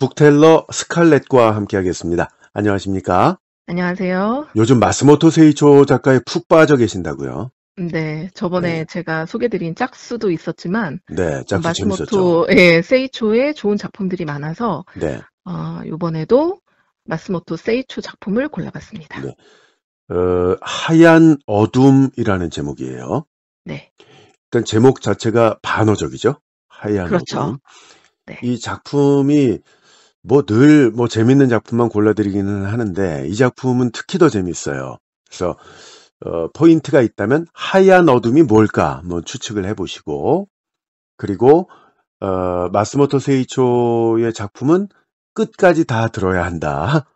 북텔러 스칼렛과 함께하겠습니다. 안녕하십니까? 안녕하세요. 요즘 마스모토 세이초 작가에 푹 빠져 계신다고요? 네, 저번에 네. 제가 소개드린 짝수도 있었지만, 네, 짝수 마스모토 예, 세이초의 좋은 작품들이 많아서, 네. 어, 이번에도 마스모토 세이초 작품을 골라봤습니다. 네. 어, 하얀 어둠이라는 제목이에요. 네. 일단 제목 자체가 반어적이죠. 하얀 그렇죠. 어둠. 네. 이 작품이 뭐 늘뭐 뭐 재밌는 작품만 골라드리기는 하는데 이 작품은 특히 더 재밌어요. 그래서 어, 포인트가 있다면 하얀 어둠이 뭘까 뭐 추측을 해보시고 그리고 어, 마스모토 세이초의 작품은 끝까지 다 들어야 한다.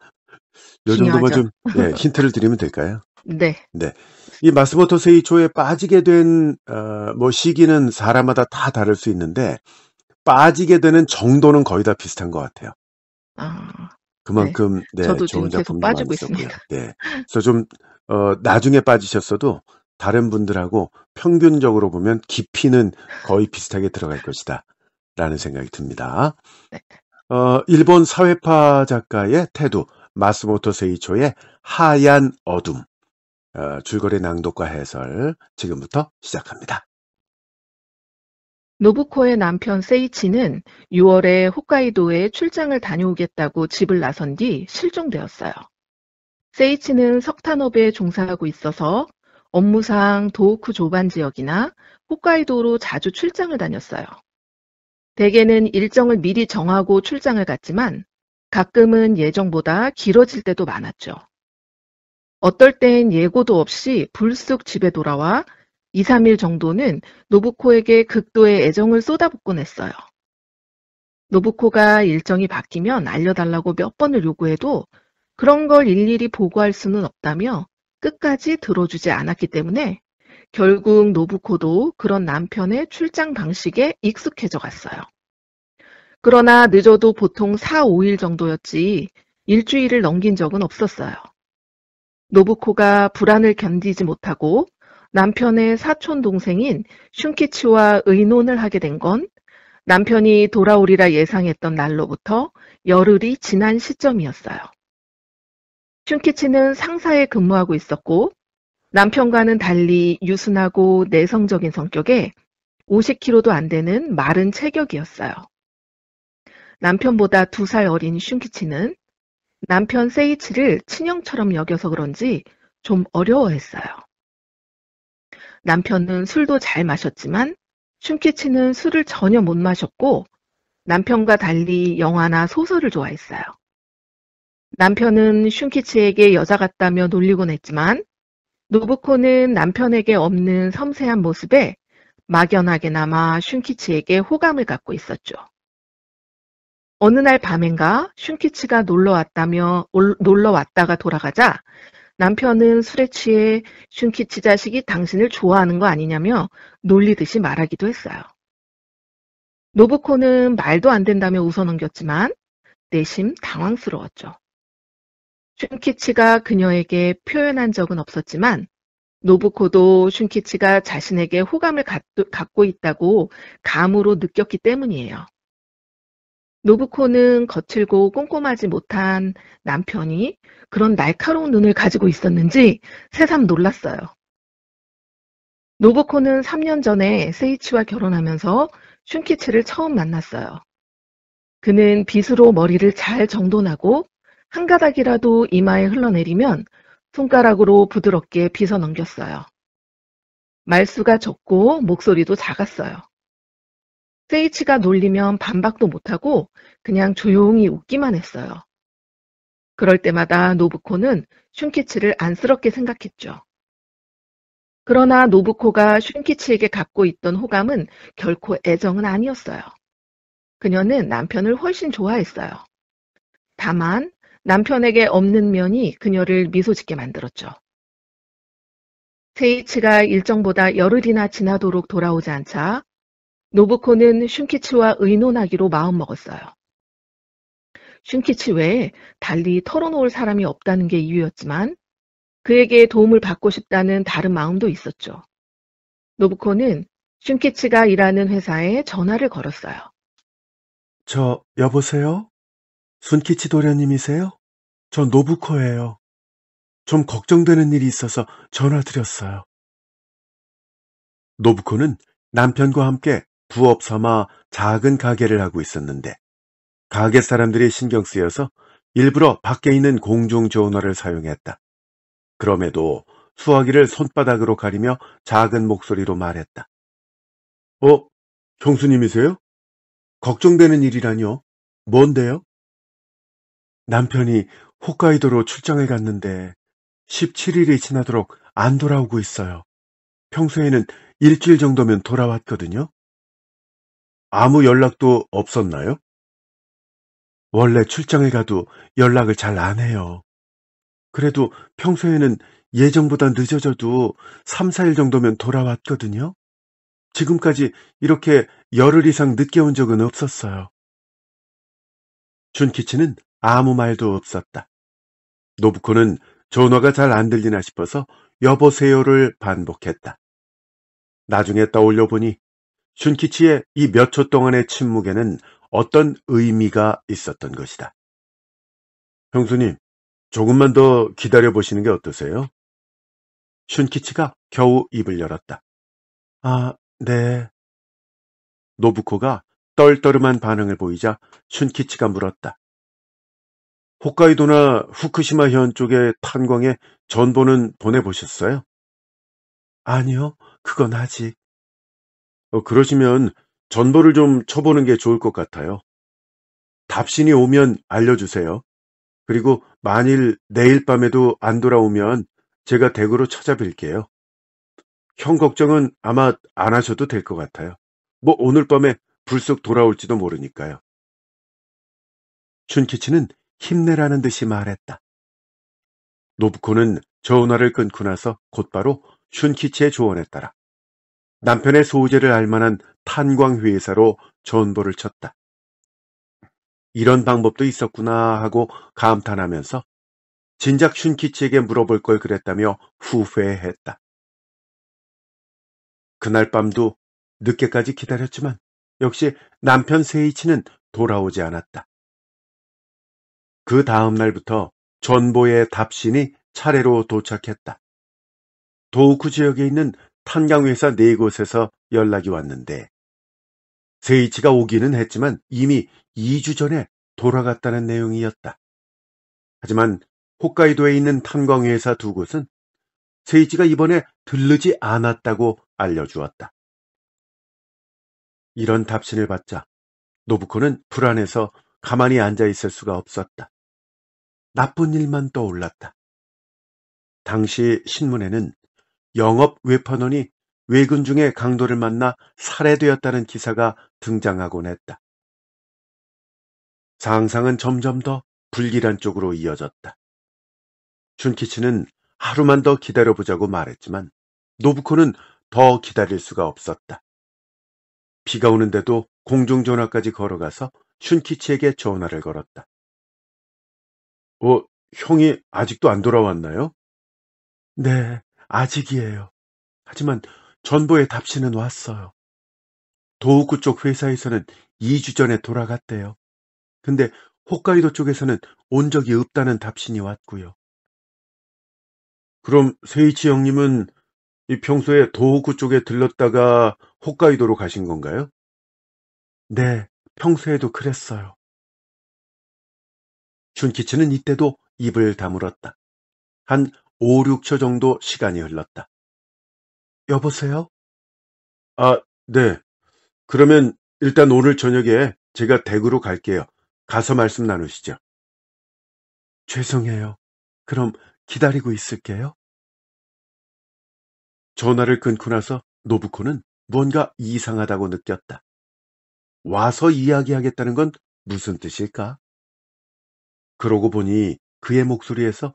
요 정도만 좀 예, 힌트를 드리면 될까요? 네. 네. 이 마스모토 세이초에 빠지게 된뭐 어, 뭐 시기는 사람마다 다 다를 수 있는데 빠지게 되는 정도는 거의 다 비슷한 것 같아요. 아. 네. 그만큼 네. 네, 저도 좋은 지금 계속 작품도 빠지고 있었고요. 있습니다. 네. 그래서 좀어 나중에 빠지셨어도 다른 분들하고 평균적으로 보면 깊이는 거의 비슷하게 들어갈 것이다라는 생각이 듭니다. 네. 어, 일본 사회파 작가의 태도 마스모토 세이초의 하얀 어둠 어, 줄거리 낭독과 해설 지금부터 시작합니다. 노부코의 남편 세이치는 6월에 홋카이도에 출장을 다녀오겠다고 집을 나선 뒤 실종되었어요. 세이치는 석탄업에 종사하고 있어서 업무상 도호쿠 조반 지역이나 홋카이도로 자주 출장을 다녔어요. 대개는 일정을 미리 정하고 출장을 갔지만 가끔은 예정보다 길어질 때도 많았죠. 어떨 땐 예고도 없이 불쑥 집에 돌아와 2, 3일 정도는 노부코에게 극도의 애정을 쏟아붓곤 했어요. 노부코가 일정이 바뀌면 알려달라고 몇 번을 요구해도 그런 걸 일일이 보고할 수는 없다며 끝까지 들어주지 않았기 때문에 결국 노부코도 그런 남편의 출장 방식에 익숙해져 갔어요. 그러나 늦어도 보통 4, 5일 정도였지 일주일을 넘긴 적은 없었어요. 노부코가 불안을 견디지 못하고 남편의 사촌 동생인 슌키치와 의논을 하게 된 건 남편이 돌아오리라 예상했던 날로부터 열흘이 지난 시점이었어요. 슌키치는 상사에 근무하고 있었고 남편과는 달리 유순하고 내성적인 성격에 50kg도 안 되는 마른 체격이었어요. 남편보다 두 살 어린 슌키치는 남편 세이치를 친형처럼 여겨서 그런지 좀 어려워했어요. 남편은 술도 잘 마셨지만 춤키치는 술을 전혀 못 마셨고 남편과 달리 영화나 소설을 좋아했어요. 남편은 슌키치에게 여자 같다며 놀리곤 했지만 노부코는 남편에게 없는 섬세한 모습에 막연하게나마 슌키치에게 호감을 갖고 있었죠. 어느 날 밤엔가 슌키치가 놀러 왔다며 놀러 왔다가 돌아가자 남편은 술에 취해 슌키치 자식이 당신을 좋아하는 거 아니냐며 놀리듯이 말하기도 했어요. 노부코는 말도 안 된다며 웃어넘겼지만 내심 당황스러웠죠. 슌키치가 그녀에게 표현한 적은 없었지만 노부코도 슌키치가 자신에게 호감을 갖고 있다고 감으로 느꼈기 때문이에요. 노부코는 거칠고 꼼꼼하지 못한 남편이 그런 날카로운 눈을 가지고 있었는지 새삼 놀랐어요. 노부코는 3년 전에 세이치와 결혼하면서 슌키츠를 처음 만났어요. 그는 빗으로 머리를 잘 정돈하고 한 가닥이라도 이마에 흘러내리면 손가락으로 부드럽게 빗어 넘겼어요. 말수가 적고 목소리도 작았어요. 세이치가 놀리면 반박도 못하고 그냥 조용히 웃기만 했어요. 그럴 때마다 노부코는 슌키치를 안쓰럽게 생각했죠. 그러나 노부코가 슌키치에게 갖고 있던 호감은 결코 애정은 아니었어요. 그녀는 남편을 훨씬 좋아했어요. 다만 남편에게 없는 면이 그녀를 미소짓게 만들었죠. 세이치가 일정보다 열흘이나 지나도록 돌아오지 않자 노부코는 슌키치와 의논하기로 마음먹었어요. 슌키치 외에 달리 털어놓을 사람이 없다는 게 이유였지만 그에게 도움을 받고 싶다는 다른 마음도 있었죠. 노부코는 슌키치가 일하는 회사에 전화를 걸었어요. 저, 여보세요? 순키치 도련님이세요? 저 노부코예요. 좀 걱정되는 일이 있어서 전화드렸어요. 노부코는 남편과 함께 부업 삼아 작은 가게를 하고 있었는데 가게 사람들이 신경 쓰여서 일부러 밖에 있는 공중 전화를 사용했다. 그럼에도 수화기를 손바닥으로 가리며 작은 목소리로 말했다. 어? 형수님이세요? 걱정되는 일이라뇨? 뭔데요? 남편이 홋카이도로 출장을 갔는데 17일이 지나도록 안 돌아오고 있어요. 평소에는 일주일 정도면 돌아왔거든요. 아무 연락도 없었나요? 원래 출장에 가도 연락을 잘 안 해요. 그래도 평소에는 예정보다 늦어져도 3, 4일 정도면 돌아왔거든요. 지금까지 이렇게 열흘 이상 늦게 온 적은 없었어요. 준키치는 아무 말도 없었다. 노부코는 전화가 잘 안 들리나 싶어서 여보세요를 반복했다. 나중에 떠올려 보니 슌키치의 이 몇 초 동안의 침묵에는 어떤 의미가 있었던 것이다. 형수님, 조금만 더 기다려 보시는 게 어떠세요? 슌키치가 겨우 입을 열었다. 아, 네. 노부코가 떨떠름한 반응을 보이자 슌키치가 물었다. 홋카이도나 후쿠시마 현 쪽의 탄광에 전보는 보내보셨어요? 아니요, 그건 아직. 어, 그러시면 전보를 좀 쳐보는 게 좋을 것 같아요. 답신이 오면 알려주세요. 그리고 만일 내일 밤에도 안 돌아오면 제가 댁으로 찾아뵐게요. 형 걱정은 아마 안 하셔도 될 것 같아요. 뭐 오늘 밤에 불쑥 돌아올지도 모르니까요. 춘키치는 힘내라는 듯이 말했다. 노부코는 전화를 끊고 나서 곧바로 춘키치의 조언에 따라 남편의 소재를 알만한 탄광회사로 전보를 쳤다. 이런 방법도 있었구나 하고 감탄하면서 진작 슌키치에게 물어볼 걸 그랬다며 후회했다. 그날 밤도 늦게까지 기다렸지만 역시 남편 세이치는 돌아오지 않았다. 그 다음 날부터 전보의 답신이 차례로 도착했다. 도우쿠 지역에 있는 탄광회사 네 곳에서 연락이 왔는데 세이치가 오기는 했지만 이미 2주 전에 돌아갔다는 내용이었다. 하지만 홋카이도에 있는 탄광회사 두 곳은 세이치가 이번에 들르지 않았다고 알려주었다. 이런 답신을 받자 노부코는 불안해서 가만히 앉아 있을 수가 없었다. 나쁜 일만 떠올랐다. 당시 신문에는 영업 외판원이 외군 중에 강도를 만나 살해되었다는 기사가 등장하곤 했다. 상상은 점점 더 불길한 쪽으로 이어졌다. 춘키치는 하루만 더 기다려보자고 말했지만 노부코는 더 기다릴 수가 없었다. 비가 오는데도 공중전화까지 걸어가서 슌키치에게 전화를 걸었다. 어, 형이 아직도 안 돌아왔나요? 네, 아직이에요. 하지만 전부의 답신은 왔어요. 도우쿠 쪽 회사에서는 2주 전에 돌아갔대요. 근데 홋카이도 쪽에서는 온 적이 없다는 답신이 왔고요. 그럼 세이치 형님은 이 평소에 도우쿠 쪽에 들렀다가 홋카이도로 가신 건가요? 네, 평소에도 그랬어요. 준키츠는 이때도 입을 다물었다. 한 5, 6초 정도 시간이 흘렀다. 여보세요? 아, 네. 그러면 일단 오늘 저녁에 제가 댁으로 갈게요. 가서 말씀 나누시죠. 죄송해요. 그럼 기다리고 있을게요. 전화를 끊고 나서 노부코는 뭔가 이상하다고 느꼈다. 와서 이야기하겠다는 건 무슨 뜻일까? 그러고 보니 그의 목소리에서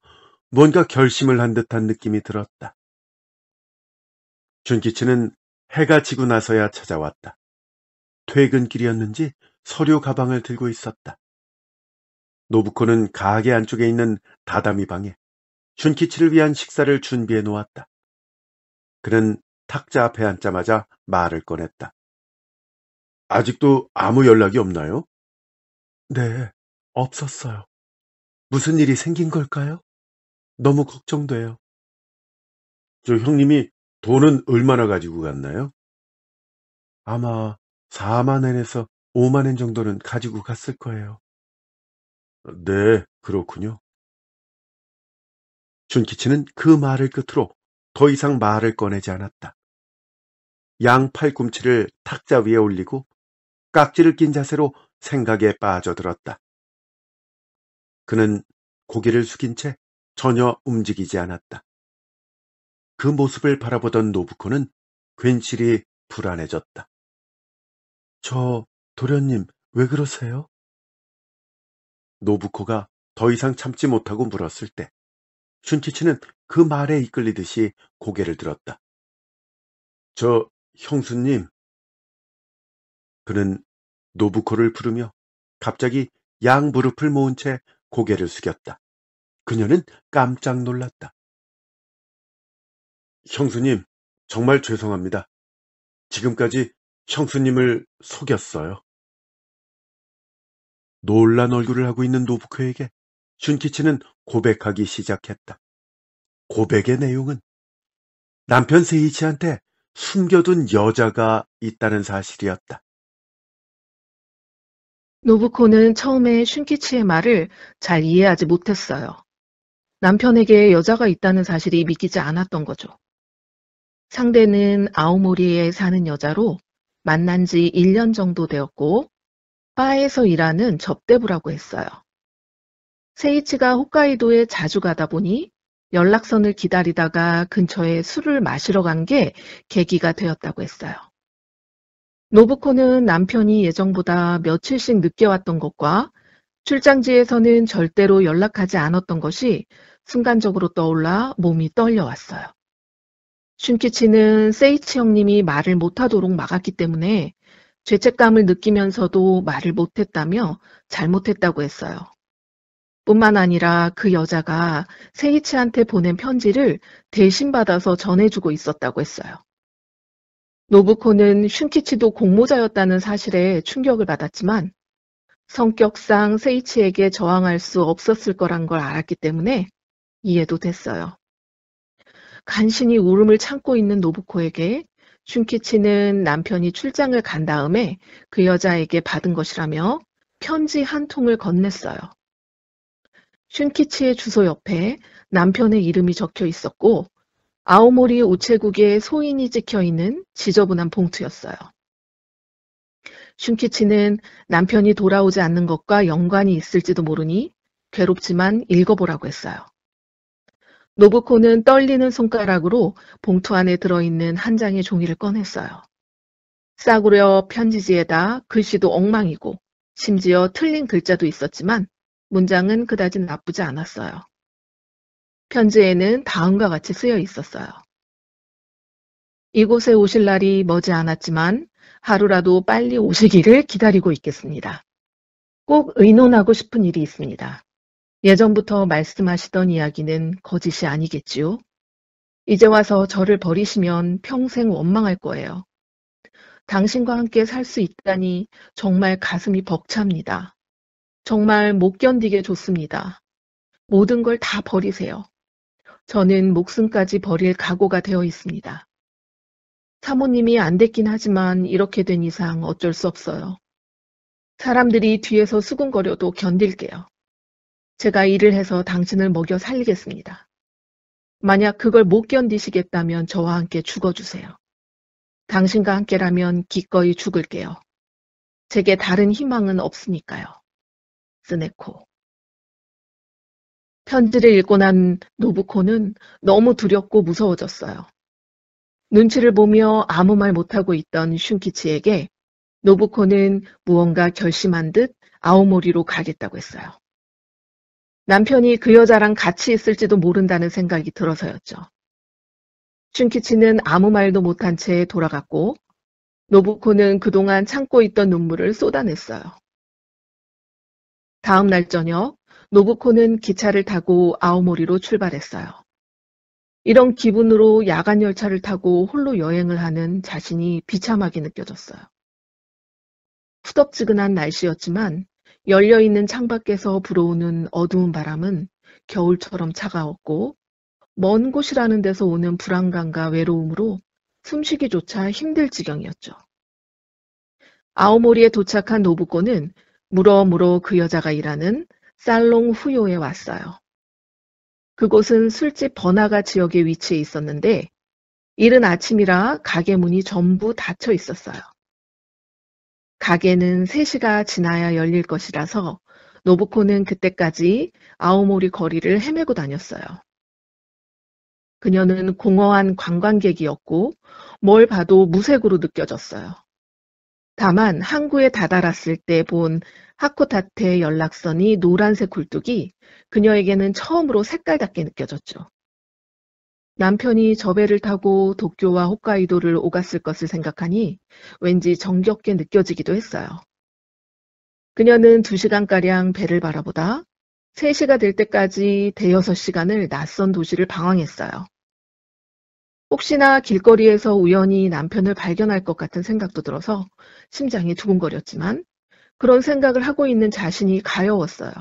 뭔가 결심을 한 듯한 느낌이 들었다. 준기치는 해가 지고 나서야 찾아왔다. 퇴근길이었는지 서류 가방을 들고 있었다. 노부코는 가게 안쪽에 있는 다다미 방에 준키치를 위한 식사를 준비해 놓았다. 그는 탁자 앞에 앉자마자 말을 꺼냈다. 아직도 아무 연락이 없나요? 네, 없었어요. 무슨 일이 생긴 걸까요? 너무 걱정돼요. 저 형님이 돈은 얼마나 가지고 갔나요? 아마 4만엔에서 5만엔 정도는 가지고 갔을 거예요. 네, 그렇군요. 준키치는 그 말을 끝으로 더 이상 말을 꺼내지 않았다. 양 팔꿈치를 탁자 위에 올리고 깍지를 낀 자세로 생각에 빠져들었다. 그는 고개를 숙인 채 전혀 움직이지 않았다. 그 모습을 바라보던 노부코는 괜시리 불안해졌다. 저 도련님 왜 그러세요? 노부코가 더 이상 참지 못하고 물었을 때 슌치치는 그 말에 이끌리듯이 고개를 들었다. 저 형수님. 그는 노부코를 부르며 갑자기 양 무릎을 모은 채 고개를 숙였다. 그녀는 깜짝 놀랐다. 형수님, 정말 죄송합니다. 지금까지 형수님을 속였어요. 놀란 얼굴을 하고 있는 노부코에게 슌키치는 고백하기 시작했다. 고백의 내용은 남편 세이치한테 숨겨둔 여자가 있다는 사실이었다. 노부코는 처음에 슌키치의 말을 잘 이해하지 못했어요. 남편에게 여자가 있다는 사실이 믿기지 않았던 거죠. 상대는 아오모리에 사는 여자로 만난 지 1년 정도 되었고 바에서 일하는 접대부라고 했어요. 세이치가 홋카이도에 자주 가다 보니 연락선을 기다리다가 근처에 술을 마시러 간 게 계기가 되었다고 했어요. 노부코는 남편이 예정보다 며칠씩 늦게 왔던 것과 출장지에서는 절대로 연락하지 않았던 것이 순간적으로 떠올라 몸이 떨려왔어요. 슌키치는 세이치 형님이 말을 못하도록 막았기 때문에 죄책감을 느끼면서도 말을 못했다며 잘못했다고 했어요. 뿐만 아니라 그 여자가 세이치한테 보낸 편지를 대신 받아서 전해주고 있었다고 했어요. 노부코는 슌키치도 공모자였다는 사실에 충격을 받았지만 성격상 세이치에게 저항할 수 없었을 거란 걸 알았기 때문에 이해도 됐어요. 간신히 울음을 참고 있는 노부코에게 슌키치는 남편이 출장을 간 다음에 그 여자에게 받은 것이라며 편지 한 통을 건넸어요. 슌키치의 주소 옆에 남편의 이름이 적혀 있었고 아오모리 우체국에 소인이 찍혀 있는 지저분한 봉투였어요. 슌키치는 남편이 돌아오지 않는 것과 연관이 있을지도 모르니 괴롭지만 읽어보라고 했어요. 노부코는 떨리는 손가락으로 봉투 안에 들어있는 한 장의 종이를 꺼냈어요. 싸구려 편지지에다 글씨도 엉망이고 심지어 틀린 글자도 있었지만 문장은 그다지 나쁘지 않았어요. 편지에는 다음과 같이 쓰여 있었어요. 이곳에 오실 날이 머지 않았지만 하루라도 빨리 오시기를 기다리고 있겠습니다. 꼭 의논하고 싶은 일이 있습니다. 예전부터 말씀하시던 이야기는 거짓이 아니겠지요? 이제 와서 저를 버리시면 평생 원망할 거예요. 당신과 함께 살 수 있다니 정말 가슴이 벅찹니다. 정말 못 견디게 좋습니다. 모든 걸 다 버리세요. 저는 목숨까지 버릴 각오가 되어 있습니다. 사모님이 안 됐긴 하지만 이렇게 된 이상 어쩔 수 없어요. 사람들이 뒤에서 수군거려도 견딜게요. 제가 일을 해서 당신을 먹여 살리겠습니다. 만약 그걸 못 견디시겠다면 저와 함께 죽어주세요. 당신과 함께라면 기꺼이 죽을게요. 제게 다른 희망은 없으니까요. 스네코. 편지를 읽고 난 노부코는 너무 두렵고 무서워졌어요. 눈치를 보며 아무 말 못하고 있던 슌키치에게 노부코는 무언가 결심한 듯 아오모리로 가겠다고 했어요. 남편이 그 여자랑 같이 있을지도 모른다는 생각이 들어서였죠. 춘키치는 아무 말도 못한 채 돌아갔고 노부코는 그동안 참고 있던 눈물을 쏟아냈어요. 다음 날 저녁 노부코는 기차를 타고 아오모리로 출발했어요. 이런 기분으로 야간 열차를 타고 홀로 여행을 하는 자신이 비참하게 느껴졌어요. 후덥지근한 날씨였지만 열려있는 창밖에서 불어오는 어두운 바람은 겨울처럼 차가웠고 먼 곳이라는 데서 오는 불안감과 외로움으로 숨쉬기조차 힘들 지경이었죠. 아오모리에 도착한 노부코는 무러무러 그 여자가 일하는 살롱 후요에 왔어요. 그곳은 술집 번화가 지역에 위치해 있었는데 이른 아침이라 가게 문이 전부 닫혀 있었어요. 가게는 3시가 지나야 열릴 것이라서 노부코는 그때까지 아오모리 거리를 헤매고 다녔어요. 그녀는 공허한 관광객이었고 뭘 봐도 무색으로 느껴졌어요. 다만 항구에 다다랐을 때 본 하코타테 연락선이 노란색 굴뚝이 그녀에게는 처음으로 색깔답게 느껴졌죠. 남편이 저 배를 타고 도쿄와 홋카이도를 오갔을 것을 생각하니 왠지 정겹게 느껴지기도 했어요. 그녀는 2시간가량 배를 바라보다 3시가 될 때까지 대여섯 시간을 낯선 도시를 방황했어요. 혹시나 길거리에서 우연히 남편을 발견할 것 같은 생각도 들어서 심장이 두근거렸지만 그런 생각을 하고 있는 자신이 가여웠어요.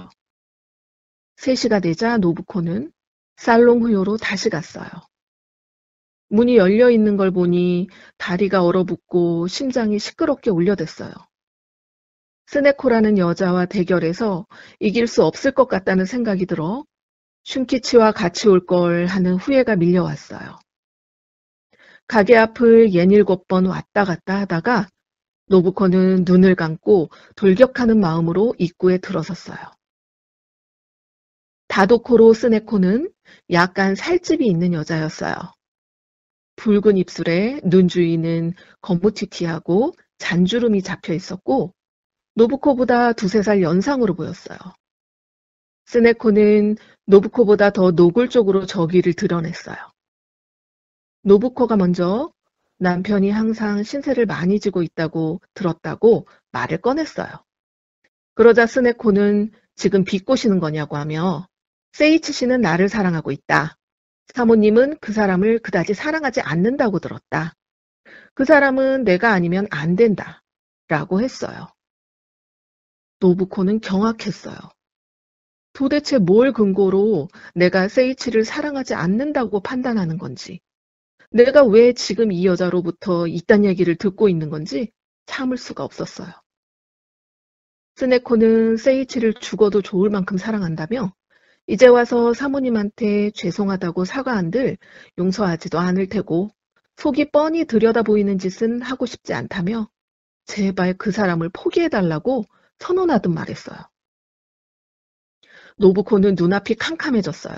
3시가 되자 노부코는 살롱 후요로 다시 갔어요. 문이 열려 있는 걸 보니 다리가 얼어붙고 심장이 시끄럽게 울려댔어요. 스네코라는 여자와 대결해서 이길 수 없을 것 같다는 생각이 들어 슌키치와 같이 올 걸 하는 후회가 밀려왔어요. 가게 앞을 예닐곱 번 왔다 갔다 하다가 노부코는 눈을 감고 돌격하는 마음으로 입구에 들어섰어요. 다도코로 스네코는 약간 살집이 있는 여자였어요. 붉은 입술에 눈 주위는 검무튀티하고 잔주름이 잡혀 있었고 노부코보다 두세 살 연상으로 보였어요. 스네코는 노부코보다 더 노골적으로 저기를 드러냈어요. 노부코가 먼저 남편이 항상 신세를 많이 지고 있다고 들었다고 말을 꺼냈어요. 그러자 스네코는 지금 비꼬시는 거냐고 하며 세이츠 씨는 나를 사랑하고 있다. 사모님은 그 사람을 그다지 사랑하지 않는다고 들었다. 그 사람은 내가 아니면 안 된다. 라고 했어요. 노부코는 경악했어요. 도대체 뭘 근거로 내가 세이치를 사랑하지 않는다고 판단하는 건지, 내가 왜 지금 이 여자로부터 이딴 얘기를 듣고 있는 건지 참을 수가 없었어요. 스네코는 세이치를 죽어도 좋을 만큼 사랑한다며 이제 와서 사모님한테 죄송하다고 사과한들 용서하지도 않을 테고 속이 뻔히 들여다 보이는 짓은 하고 싶지 않다며 제발 그 사람을 포기해달라고 선언하듯 말했어요. 노부코는 눈앞이 캄캄해졌어요.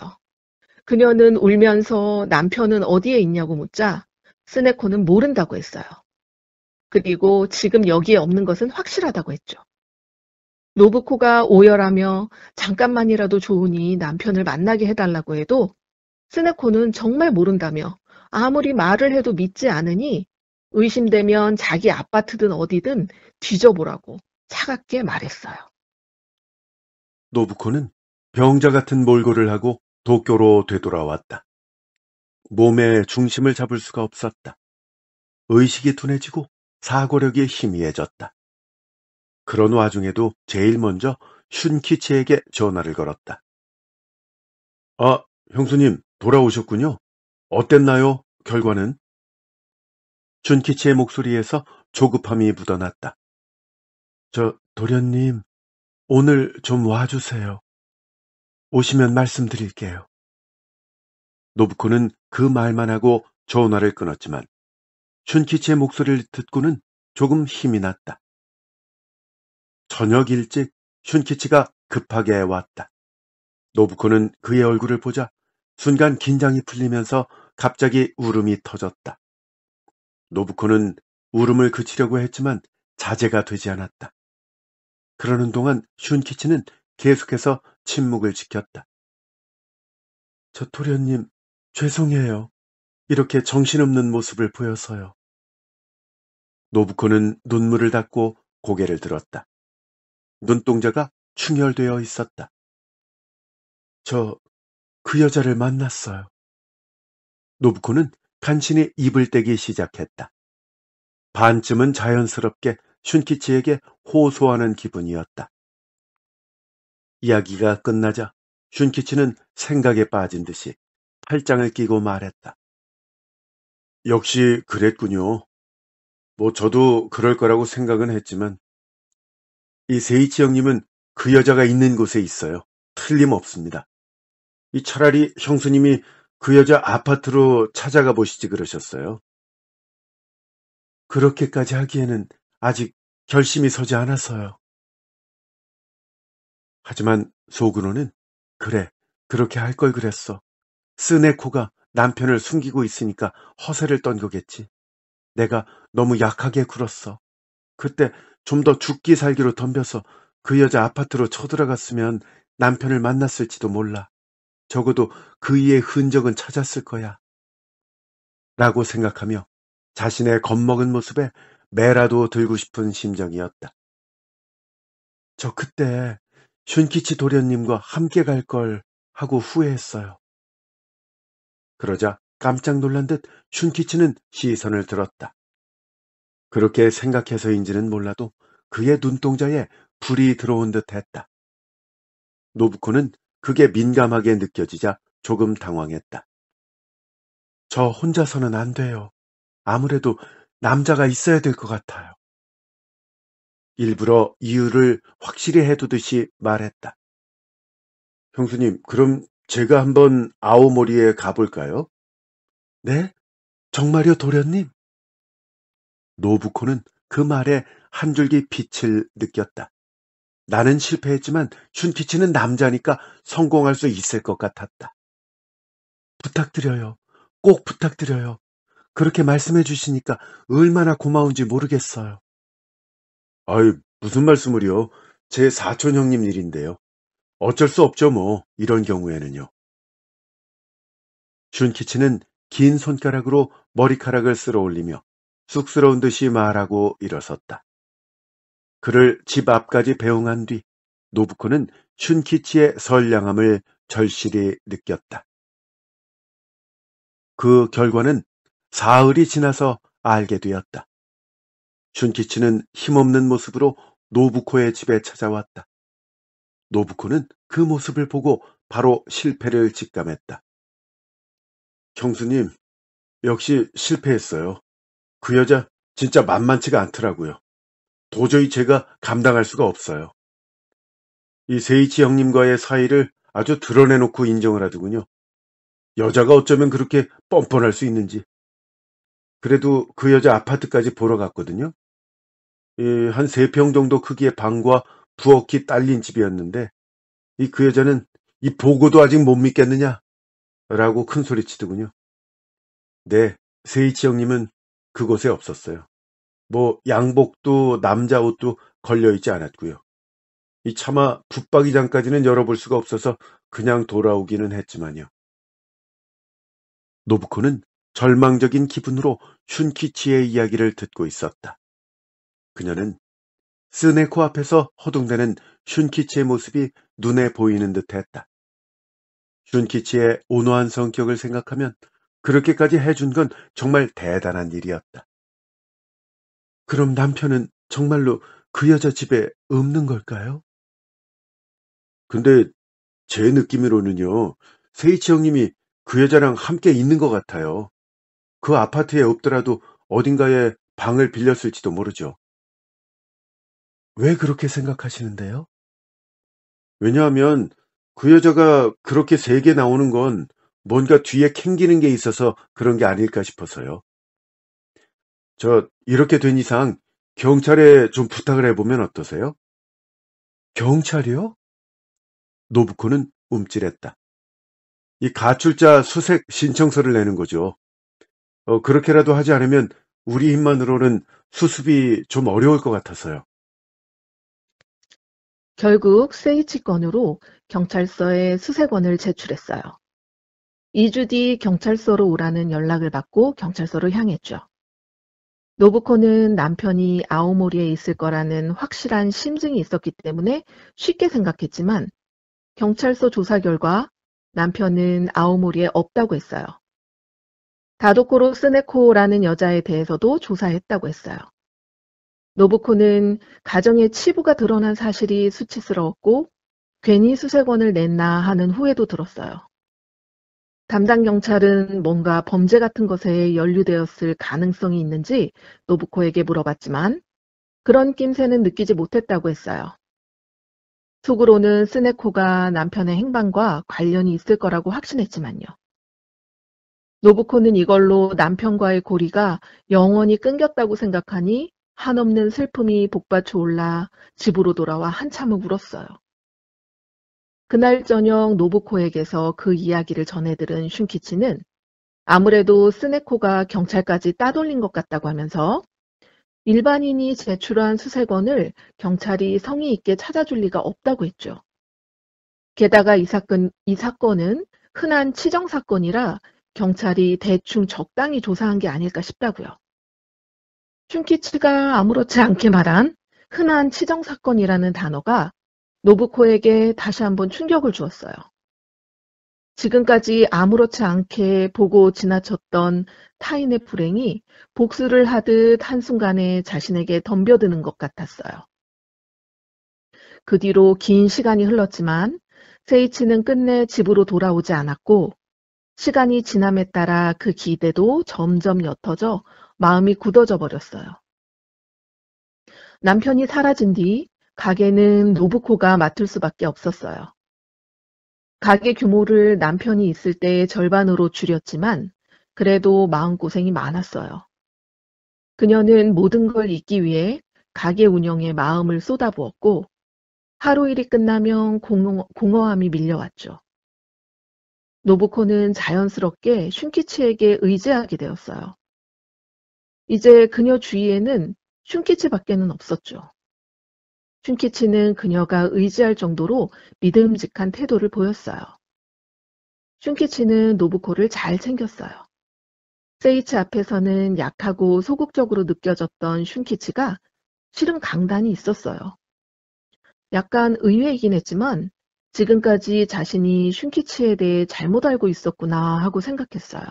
그녀는 울면서 남편은 어디에 있냐고 묻자 스네코는 모른다고 했어요. 그리고 지금 여기에 없는 것은 확실하다고 했죠. 노부코가 오열하며 잠깐만이라도 좋으니 남편을 만나게 해달라고 해도 스네코는 정말 모른다며 아무리 말을 해도 믿지 않으니 의심되면 자기 아파트든 어디든 뒤져보라고 차갑게 말했어요. 노부코는 병자 같은 몰골을 하고 도쿄로 되돌아왔다. 몸에 중심을 잡을 수가 없었다. 의식이 둔해지고 사고력이 희미해졌다. 그런 와중에도 제일 먼저 슌키치에게 전화를 걸었다. 아, 형수님, 돌아오셨군요. 어땠나요? 결과는? 슌키치의 목소리에서 조급함이 묻어났다. 저, 도련님, 오늘 좀 와주세요. 오시면 말씀드릴게요. 노부코는 그 말만 하고 전화를 끊었지만 춘키치의 목소리를 듣고는 조금 힘이 났다. 저녁 일찍 슌키치가 급하게 왔다. 노부코는 그의 얼굴을 보자 순간 긴장이 풀리면서 갑자기 울음이 터졌다. 노부코는 울음을 그치려고 했지만 자제가 되지 않았다. 그러는 동안 슌키치는 계속해서 침묵을 지켰다. 저 토련님, 죄송해요. 이렇게 정신없는 모습을 보여서요. 노부코는 눈물을 닦고 고개를 들었다. 눈동자가 충혈되어 있었다. 저 그 여자를 만났어요. 노부코는 간신히 입을 떼기 시작했다. 반쯤은 자연스럽게 슌키치에게 호소하는 기분이었다. 이야기가 끝나자 슌키치는 생각에 빠진 듯이 팔짱을 끼고 말했다. 역시 그랬군요. 뭐 저도 그럴 거라고 생각은 했지만 이 세이치 형님은 그 여자가 있는 곳에 있어요. 틀림없습니다. 이 차라리 형수님이 그 여자 아파트로 찾아가 보시지 그러셨어요. 그렇게까지 하기에는 아직 결심이 서지 않았어요. 하지만 속으로는 그래, 그렇게 할 걸 그랬어. 쓰네코가 남편을 숨기고 있으니까 허세를 떤 거겠지. 내가 너무 약하게 굴었어. 그때 좀더 죽기 살기로 덤벼서 그 여자 아파트로 쳐들어갔으면 남편을 만났을지도 몰라. 적어도 그이의 흔적은 찾았을 거야. 라고 생각하며 자신의 겁먹은 모습에 매라도 들고 싶은 심정이었다. 저 그때 슌키치 도련님과 함께 갈 걸 하고 후회했어요. 그러자 깜짝 놀란 듯 슌키치는 시선을 들었다. 그렇게 생각해서인지는 몰라도 그의 눈동자에 불이 들어온 듯 했다. 노부코는 그게 민감하게 느껴지자 조금 당황했다. 저 혼자서는 안 돼요. 아무래도 남자가 있어야 될 것 같아요. 일부러 이유를 확실히 해두듯이 말했다. 형수님, 그럼 제가 한번 아오모리에 가볼까요? 네? 정말요, 도련님? 노부코는 그 말에 한 줄기 빛을 느꼈다. 나는 실패했지만 슌키치는 남자니까 성공할 수 있을 것 같았다. 부탁드려요. 꼭 부탁드려요. 그렇게 말씀해 주시니까 얼마나 고마운지 모르겠어요. 아이, 무슨 말씀을요? 제 사촌 형님 일인데요. 어쩔 수 없죠, 뭐. 이런 경우에는요. 슌키치는 긴 손가락으로 머리카락을 쓸어 올리며 쑥스러운 듯이 말하고 일어섰다. 그를 집 앞까지 배웅한 뒤 노부코는 춘키치의 선량함을 절실히 느꼈다. 그 결과는 사흘이 지나서 알게 되었다. 춘키치는 힘없는 모습으로 노부코의 집에 찾아왔다. 노부코는 그 모습을 보고 바로 실패를 직감했다. 형수님, 역시 실패했어요. 그 여자 진짜 만만치가 않더라고요. 도저히 제가 감당할 수가 없어요. 이 세이치 형님과의 사이를 아주 드러내놓고 인정을 하더군요. 여자가 어쩌면 그렇게 뻔뻔할 수 있는지. 그래도 그 여자 아파트까지 보러 갔거든요. 예, 한세 평 정도 크기의 방과 부엌이 딸린 집이었는데 이 그 여자는 이 보고도 아직 못 믿겠느냐? 라고 큰소리 치더군요. 네, 세이치 형님은 그곳에 없었어요. 뭐 양복도 남자 옷도 걸려있지 않았고요. 이 차마 붙박이장까지는 열어볼 수가 없어서 그냥 돌아오기는 했지만요. 노부코는 절망적인 기분으로 슌키치의 이야기를 듣고 있었다. 그녀는 스네코 앞에서 허둥대는 슌키치의 모습이 눈에 보이는 듯 했다. 슌키치의 온화한 성격을 생각하면 그렇게까지 해준 건 정말 대단한 일이었다. 그럼 남편은 정말로 그 여자 집에 없는 걸까요? 근데 제 느낌으로는요, 세이치 형님이 그 여자랑 함께 있는 것 같아요. 그 아파트에 없더라도 어딘가에 방을 빌렸을지도 모르죠. 왜 그렇게 생각하시는데요? 왜냐하면 그 여자가 그렇게 세게 나오는 건 뭔가 뒤에 캥기는 게 있어서 그런 게 아닐까 싶어서요. 저 이렇게 된 이상 경찰에 좀 부탁을 해보면 어떠세요? 경찰이요? 노부코는 움찔했다. 이 가출자 수색 신청서를 내는 거죠. 어, 그렇게라도 하지 않으면 우리 힘만으로는 수습이 좀 어려울 것 같아서요. 결국 세이치 건으로 경찰서에 수색원을 제출했어요. 2주뒤 경찰서로 오라는 연락을 받고 경찰서로 향했죠. 노부코는 남편이 아오모리에 있을 거라는 확실한 심증이 있었기 때문에 쉽게 생각했지만 경찰서 조사 결과 남편은 아오모리에 없다고 했어요. 다도코로 스네코라는 여자에 대해서도 조사했다고 했어요. 노부코는 가정의 치부가 드러난 사실이 수치스러웠고 괜히 수색원을 냈나 하는 후회도 들었어요. 담당 경찰은 뭔가 범죄 같은 것에 연루되었을 가능성이 있는지 노부코에게 물어봤지만 그런 낌새는 느끼지 못했다고 했어요. 속으로는 스네코가 남편의 행방과 관련이 있을 거라고 확신했지만요. 노부코는 이걸로 남편과의 고리가 영원히 끊겼다고 생각하니 한없는 슬픔이 복받쳐 올라 집으로 돌아와 한참을 울었어요. 그날 저녁 노부코에게서그 이야기를 전해들은 슌키치는 아무래도 스네코가 경찰까지 따돌린 것 같다고 하면서 일반인이 제출한 수색원을 경찰이 성의 있게 찾아줄 리가 없다고 했죠. 게다가 이, 사건, 이 사건은 흔한 치정 사건이라 경찰이 대충 적당히 조사한 게 아닐까 싶다고요. 슌키치가 아무렇지 않게 말한 흔한 치정 사건이라는 단어가 노부코에게 다시 한번 충격을 주었어요. 지금까지 아무렇지 않게 보고 지나쳤던 타인의 불행이 복수를 하듯 한순간에 자신에게 덤벼드는 것 같았어요. 그 뒤로 긴 시간이 흘렀지만 세이치는 끝내 집으로 돌아오지 않았고 시간이 지남에 따라 그 기대도 점점 옅어져 마음이 굳어져 버렸어요. 남편이 사라진 뒤 가게는 노부코가 맡을 수밖에 없었어요. 가게 규모를 남편이 있을 때의 절반으로 줄였지만 그래도 마음고생이 많았어요. 그녀는 모든 걸 잊기 위해 가게 운영에 마음을 쏟아부었고 하루 일이 끝나면 공허, 공허함이 밀려왔죠. 노부코는 자연스럽게 슌키치에게 의지하게 되었어요. 이제 그녀 주위에는 슌키치밖에는 없었죠. 춘키치는 그녀가 의지할 정도로 믿음직한 태도를 보였어요. 춘키치는 노부코를 잘 챙겼어요. 세이치 앞에서는 약하고 소극적으로 느껴졌던 슌키치가 실은 강단이 있었어요. 약간 의외이긴 했지만 지금까지 자신이 슌키치에 대해 잘못 알고 있었구나 하고 생각했어요.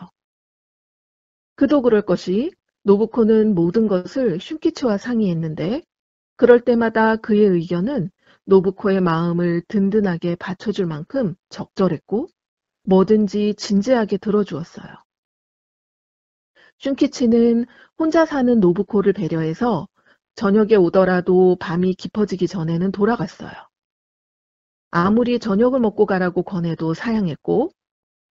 그도 그럴 것이 노부코는 모든 것을 슌키치와 상의했는데 그럴 때마다 그의 의견은 노부코의 마음을 든든하게 받쳐줄 만큼 적절했고 뭐든지 진지하게 들어주었어요. 슌키치는 혼자 사는 노부코를 배려해서 저녁에 오더라도 밤이 깊어지기 전에는 돌아갔어요. 아무리 저녁을 먹고 가라고 권해도 사양했고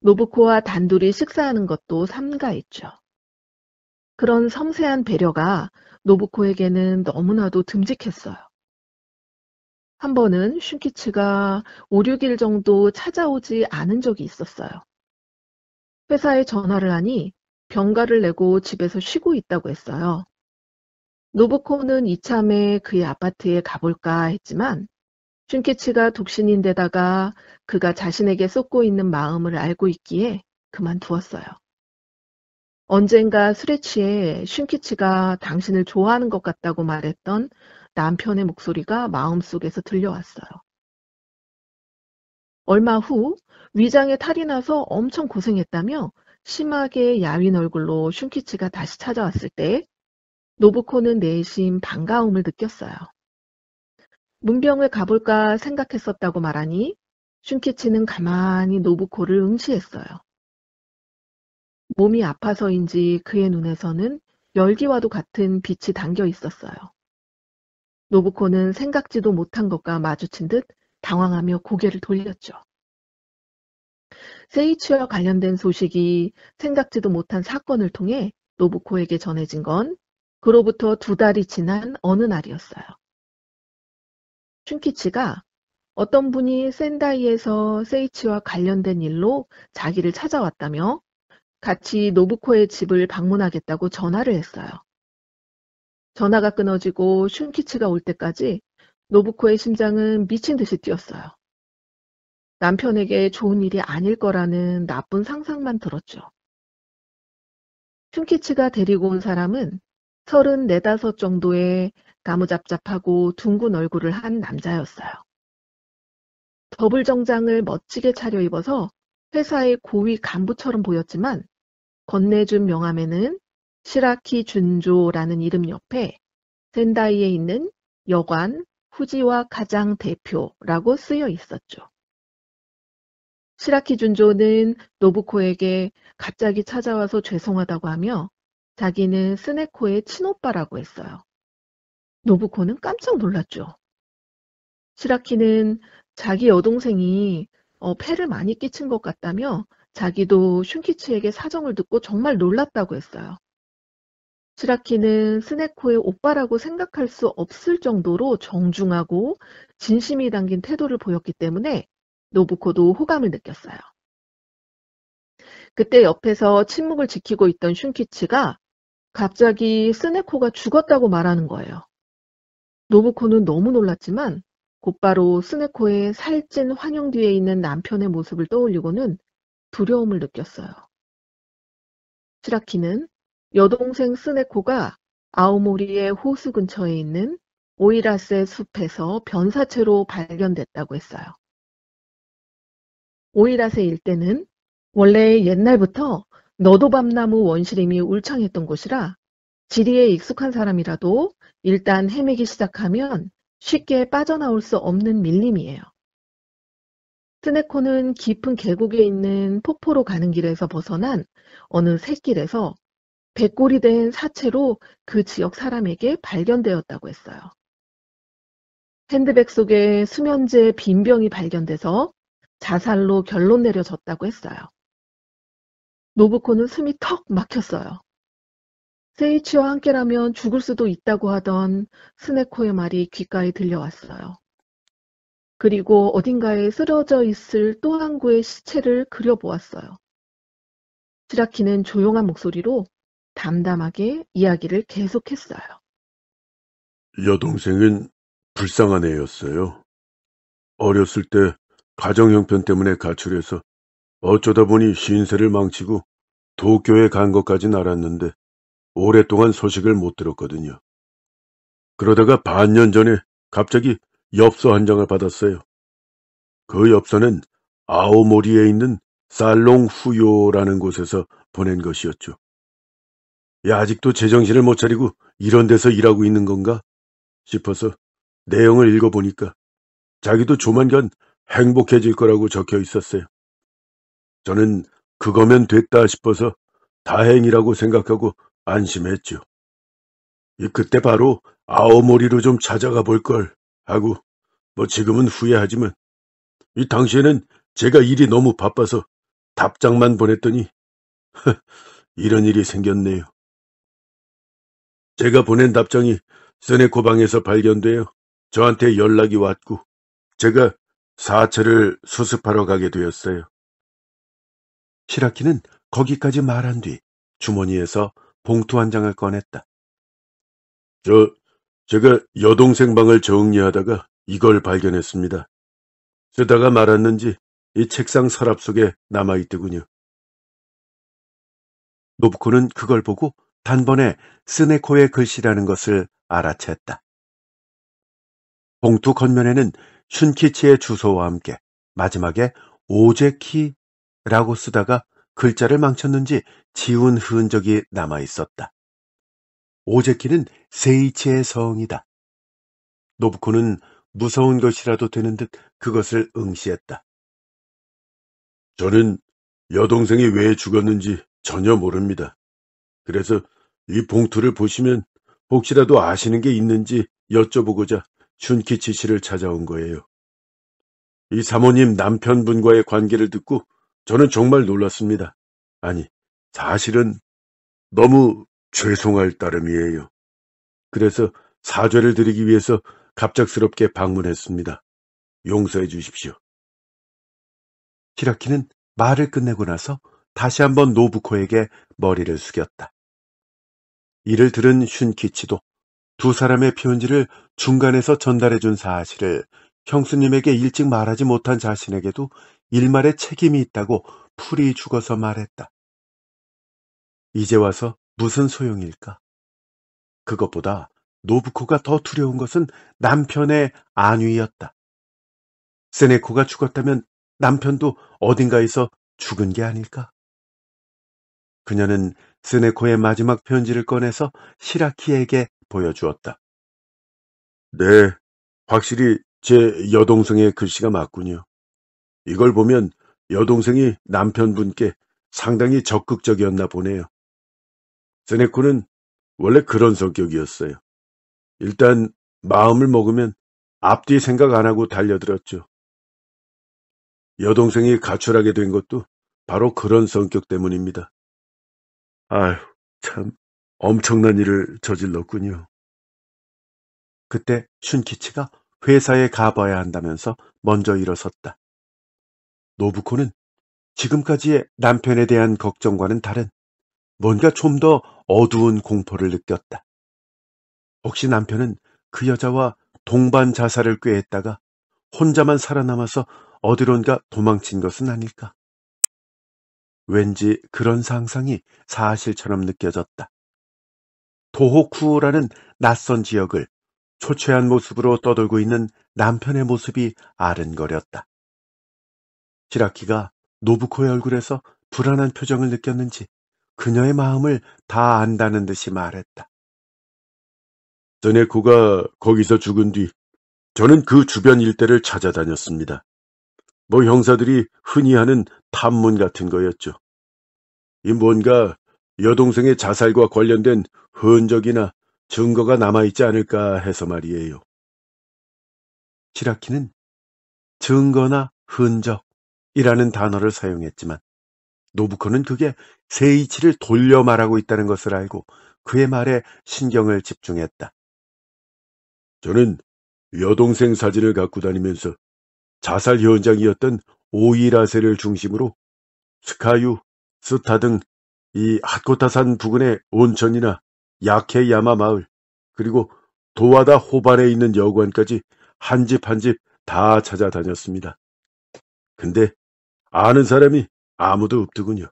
노부코와 단둘이 식사하는 것도 삼가했죠. 그런 섬세한 배려가 노부코에게는 너무나도 듬직했어요. 한 번은 슌키츠가 5, 6일 정도 찾아오지 않은 적이 있었어요. 회사에 전화를 하니 병가를 내고 집에서 쉬고 있다고 했어요. 노부코는 이참에 그의 아파트에 가볼까 했지만 슌키츠가 독신인데다가 그가 자신에게 쏟고 있는 마음을 알고 있기에 그만두었어요. 언젠가 술에 취해 슌키치가 당신을 좋아하는 것 같다고 말했던 남편의 목소리가 마음속에서 들려왔어요. 얼마 후 위장에 탈이 나서 엄청 고생했다며 심하게 야윈 얼굴로 슌키치가 다시 찾아왔을 때 노부코는 내심 반가움을 느꼈어요. 문병을 가볼까 생각했었다고 말하니 슌키치는 가만히 노부코를 응시했어요. 몸이 아파서인지 그의 눈에서는 열기와도 같은 빛이 담겨 있었어요. 노부코는 생각지도 못한 것과 마주친 듯 당황하며 고개를 돌렸죠. 세이츠와 관련된 소식이 생각지도 못한 사건을 통해 노부코에게 전해진 건 그로부터 두 달이 지난 어느 날이었어요. 춘키치가 어떤 분이 센다이에서 세이치와 관련된 일로 자기를 찾아왔다며 같이 노부코의 집을 방문하겠다고 전화를 했어요. 전화가 끊어지고 슌키츠가 올 때까지 노부코의 심장은 미친 듯이 뛰었어요. 남편에게 좋은 일이 아닐 거라는 나쁜 상상만 들었죠. 슌키츠가 데리고 온 사람은 34, 정도의 나무잡잡하고 둥근 얼굴을 한 남자였어요. 더블 정장을 멋지게 차려입어서 회사의 고위 간부처럼 보였지만 건네준 명함에는 시라키 준조라는 이름 옆에 센다이에 있는 여관 후지와 가장 대표라고 쓰여 있었죠. 시라키 준조는 노부코에게 갑자기 찾아와서 죄송하다고 하며 자기는 스네코의 친오빠라고 했어요. 노부코는 깜짝 놀랐죠. 시라키는 자기 여동생이 어, 폐를 많이 끼친 것 같다며 자기도 슌키치에게 사정을 듣고 정말 놀랐다고 했어요. 츠라키는 스네코의 오빠라고 생각할 수 없을 정도로 정중하고 진심이 담긴 태도를 보였기 때문에 노부코도 호감을 느꼈어요. 그때 옆에서 침묵을 지키고 있던 슌키치가 갑자기 스네코가 죽었다고 말하는 거예요. 노부코는 너무 놀랐지만 곧바로 스네코의 살찐 환영 뒤에 있는 남편의 모습을 떠올리고는 두려움을 느꼈어요. 스라키는 여동생 스네코가 아오모리의 호수 근처에 있는 오이라스의 숲에서 변사체로 발견됐다고 했어요. 오이라세 일대는 원래 옛날부터 너도밤나무 원시림이 울창했던 곳이라 지리에 익숙한 사람이라도 일단 헤매기 시작하면 쉽게 빠져나올 수 없는 밀림이에요. 스네코는 깊은 계곡에 있는 폭포로 가는 길에서 벗어난 어느 샛길에서 백골이 된 사체로 그 지역 사람에게 발견되었다고 했어요. 핸드백 속에 수면제 빈 병이 발견돼서 자살로 결론 내려졌다고 했어요. 노부코는 숨이 턱 막혔어요. 세이치와 함께라면 죽을 수도 있다고 하던 스네코의 말이 귓가에 들려왔어요. 그리고 어딘가에 쓰러져 있을 또 한 구의 시체를 그려보았어요. 시라키는 조용한 목소리로 담담하게 이야기를 계속했어요. 여동생은 불쌍한 애였어요. 어렸을 때 가정 형편 때문에 가출해서 어쩌다 보니 신세를 망치고 도쿄에 간 것까진 알았는데 오랫동안 소식을 못 들었거든요. 그러다가 반년 전에 갑자기 엽서 한 장을 받았어요. 그 엽서는 아오모리에 있는 살롱 후요라는 곳에서 보낸 것이었죠. 야, 아직도 제정신을 못 차리고 이런 데서 일하고 있는 건가? 싶어서 내용을 읽어보니까 자기도 조만간 행복해질 거라고 적혀 있었어요. 저는 그거면 됐다 싶어서 다행이라고 생각하고 안심했죠. 그때 바로 아오모리로 좀 찾아가 볼 걸 하고 뭐 지금은 후회하지만 이 당시에는 제가 일이 너무 바빠서 답장만 보냈더니 이런 일이 생겼네요. 제가 보낸 답장이 세네코 방에서 발견되어 저한테 연락이 왔고 제가 사체를 수습하러 가게 되었어요. 시라키는 거기까지 말한 뒤 주머니에서 봉투 한 장을 꺼냈다. 저, 제가 여동생 방을 정리하다가 이걸 발견했습니다. 쓰다가 말았는지 이 책상 서랍 속에 남아있더군요. 노부코는 그걸 보고 단번에 스네코의 글씨라는 것을 알아챘다. 봉투 겉면에는 슌키치의 주소와 함께 마지막에 오제키라고 쓰다가 글자를 망쳤는지 지운 흔적이 남아 있었다. 오제키는 세이치의 성이다. 노부코는 무서운 것이라도 되는 듯 그것을 응시했다. 저는 여동생이 왜 죽었는지 전혀 모릅니다. 그래서 이 봉투를 보시면 혹시라도 아시는 게 있는지 여쭤보고자 준키치 씨를 찾아온 거예요. 이 사모님 남편분과의 관계를 듣고 저는 정말 놀랐습니다. 아니, 사실은 너무 죄송할 따름이에요. 그래서 사죄를 드리기 위해서 갑작스럽게 방문했습니다. 용서해 주십시오. 히라키는 말을 끝내고 나서 다시 한번 노부코에게 머리를 숙였다. 이를 들은 슌키치도 두 사람의 편지를 중간에서 전달해 준 사실을 형수님에게 일찍 말하지 못한 자신에게도 일말의 책임이 있다고 풀이 죽어서 말했다. 이제 와서 무슨 소용일까? 그것보다 노부코가 더 두려운 것은 남편의 안위였다. 세네코가 죽었다면 남편도 어딘가에서 죽은 게 아닐까? 그녀는 세네코의 마지막 편지를 꺼내서 시라키에게 보여주었다. 네, 확실히 제 여동생의 글씨가 맞군요. 이걸 보면 여동생이 남편분께 상당히 적극적이었나 보네요. 세네코는 원래 그런 성격이었어요. 일단 마음을 먹으면 앞뒤 생각 안 하고 달려들었죠. 여동생이 가출하게 된 것도 바로 그런 성격 때문입니다. 아휴, 참 엄청난 일을 저질렀군요. 그때 슌키치가 회사에 가봐야 한다면서 먼저 일어섰다. 노부코는 지금까지의 남편에 대한 걱정과는 다른 뭔가 좀 더 어두운 공포를 느꼈다. 혹시 남편은 그 여자와 동반 자살을 꾀했다가 혼자만 살아남아서 어디론가 도망친 것은 아닐까? 왠지 그런 상상이 사실처럼 느껴졌다. 도호쿠라는 낯선 지역을 초췌한 모습으로 떠돌고 있는 남편의 모습이 아른거렸다. 지라키가 노부코의 얼굴에서 불안한 표정을 느꼈는지 그녀의 마음을 다 안다는 듯이 말했다. 드네코가 거기서 죽은 뒤 저는 그 주변 일대를 찾아다녔습니다. 뭐 형사들이 흔히 하는 탐문 같은 거였죠. 이 뭔가 여동생의 자살과 관련된 흔적이나 증거가 남아있지 않을까 해서 말이에요. 지라키는 증거나 흔적 이라는 단어를 사용했지만 노부커는 그게 세이치를 돌려 말하고 있다는 것을 알고 그의 말에 신경을 집중했다. 저는 여동생 사진을 갖고 다니면서 자살 현장이었던 오이라세를 중심으로 스카유, 스타 등이 핫코타산 부근의 온천이나 야케야마 마을 그리고 도와다 호반에 있는 여관까지 한 집 한 집 다 찾아다녔습니다. 근데 아는 사람이 아무도 없더군요.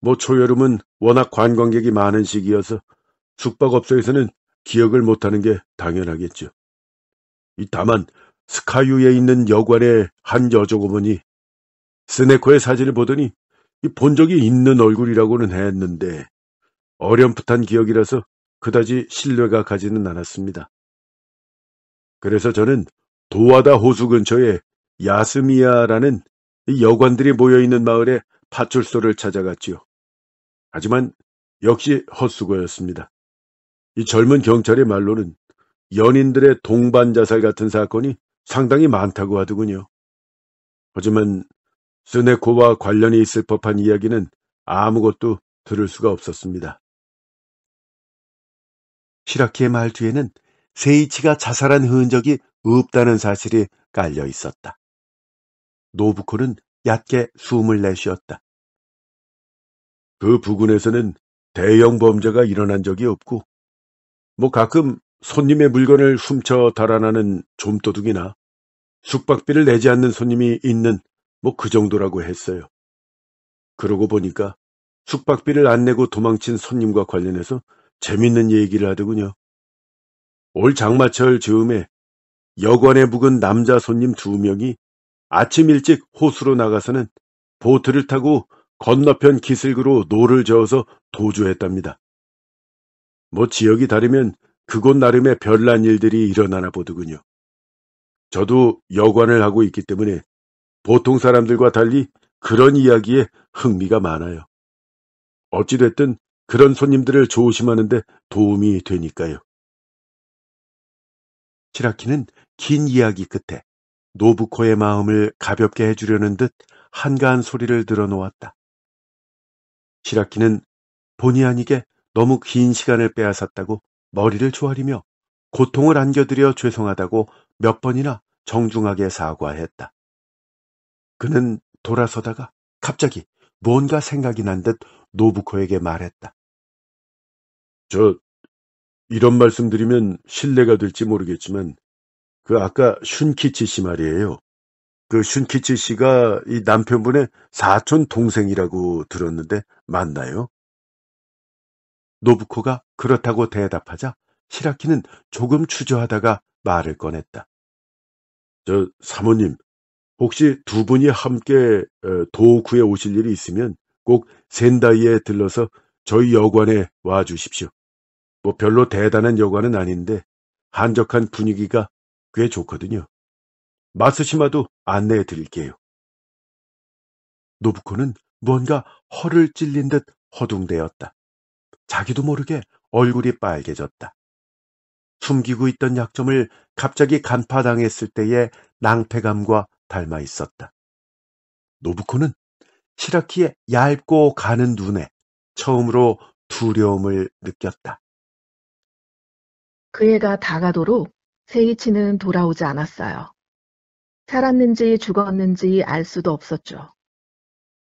뭐 초여름은 워낙 관광객이 많은 시기여서 숙박업소에서는 기억을 못하는 게 당연하겠죠. 다만 스카유에 있는 여관의 한 여조고모니 스네코의 사진을 보더니 본 적이 있는 얼굴이라고는 했는데 어렴풋한 기억이라서 그다지 신뢰가 가지는 않았습니다. 그래서 저는 도와다 호수 근처에 야스미야라는 여관들이 모여있는 마을에 파출소를 찾아갔지요. 하지만 역시 헛수고였습니다. 이 젊은 경찰의 말로는 연인들의 동반 자살 같은 사건이 상당히 많다고 하더군요. 하지만 스네코와 관련이 있을 법한 이야기는 아무것도 들을 수가 없었습니다. 시라키의 말 뒤에는 세이치가 자살한 흔적이 없다는 사실이 깔려 있었다. 노부코는 얕게 숨을 내쉬었다. 그 부근에서는 대형 범죄가 일어난 적이 없고 뭐 가끔 손님의 물건을 훔쳐 달아나는 좀도둑이나 숙박비를 내지 않는 손님이 있는 뭐 그 정도라고 했어요. 그러고 보니까 숙박비를 안 내고 도망친 손님과 관련해서 재밌는 얘기를 하더군요. 올 장마철 즈음에 여관에 묵은 남자 손님 두 명이 아침 일찍 호수로 나가서는 보트를 타고 건너편 기슭으로 노를 저어서 도주했답니다. 뭐 지역이 다르면 그곳 나름의 별난 일들이 일어나나 보더군요. 저도 여관을 하고 있기 때문에 보통 사람들과 달리 그런 이야기에 흥미가 많아요. 어찌됐든 그런 손님들을 조심하는데 도움이 되니까요. 치라키는 긴 이야기 끝에 노부코의 마음을 가볍게 해주려는 듯 한가한 소리를 들어놓았다. 시라키는 본의 아니게 너무 긴 시간을 빼앗았다고 머리를 조아리며 고통을 안겨드려 죄송하다고 몇 번이나 정중하게 사과했다. 그는 돌아서다가 갑자기 뭔가 생각이 난 듯 노부코에게 말했다. 저, 이런 말씀 드리면 실례가 될지 모르겠지만 그 아까 슌키치 씨 말이에요. 그 슌키치 씨가 이 남편분의 사촌 동생이라고 들었는데 맞나요? 노부코가 그렇다고 대답하자 시라키는 조금 추저하다가 말을 꺼냈다. 저 사모님, 혹시 두 분이 함께 어, 도쿠에 오실 일이 있으면 꼭 센다이에 들러서 저희 여관에 와 주십시오. 뭐 별로 대단한 여관은 아닌데 한적한 분위기가 꽤 좋거든요. 마스시마도 안내해 드릴게요. 노부코는 뭔가 허를 찔린 듯 허둥대었다. 자기도 모르게 얼굴이 빨개졌다. 숨기고 있던 약점을 갑자기 간파당했을 때의 낭패감과 닮아 있었다. 노부코는 시라키의 얇고 가는 눈에 처음으로 두려움을 느꼈다. 그 애가 다가도록 세이치는 돌아오지 않았어요. 살았는지 죽었는지 알 수도 없었죠.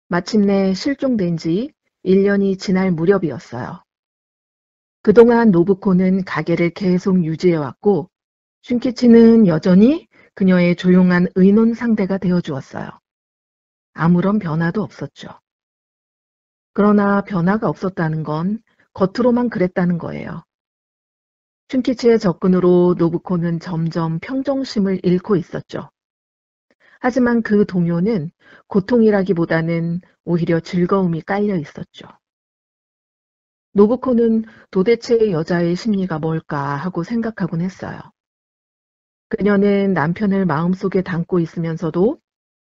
마침내 실종된 지 1년이 지날 무렵이었어요. 그동안 노부코는 가게를 계속 유지해왔고 슌키치는 여전히 그녀의 조용한 의논 상대가 되어주었어요. 아무런 변화도 없었죠. 그러나 변화가 없었다는 건 겉으로만 그랬다는 거예요. 춘키치의 접근으로 노부코는 점점 평정심을 잃고 있었죠. 하지만 그 동요는 고통이라기보다는 오히려 즐거움이 깔려 있었죠. 노부코는 도대체 여자의 심리가 뭘까 하고 생각하곤 했어요. 그녀는 남편을 마음속에 담고 있으면서도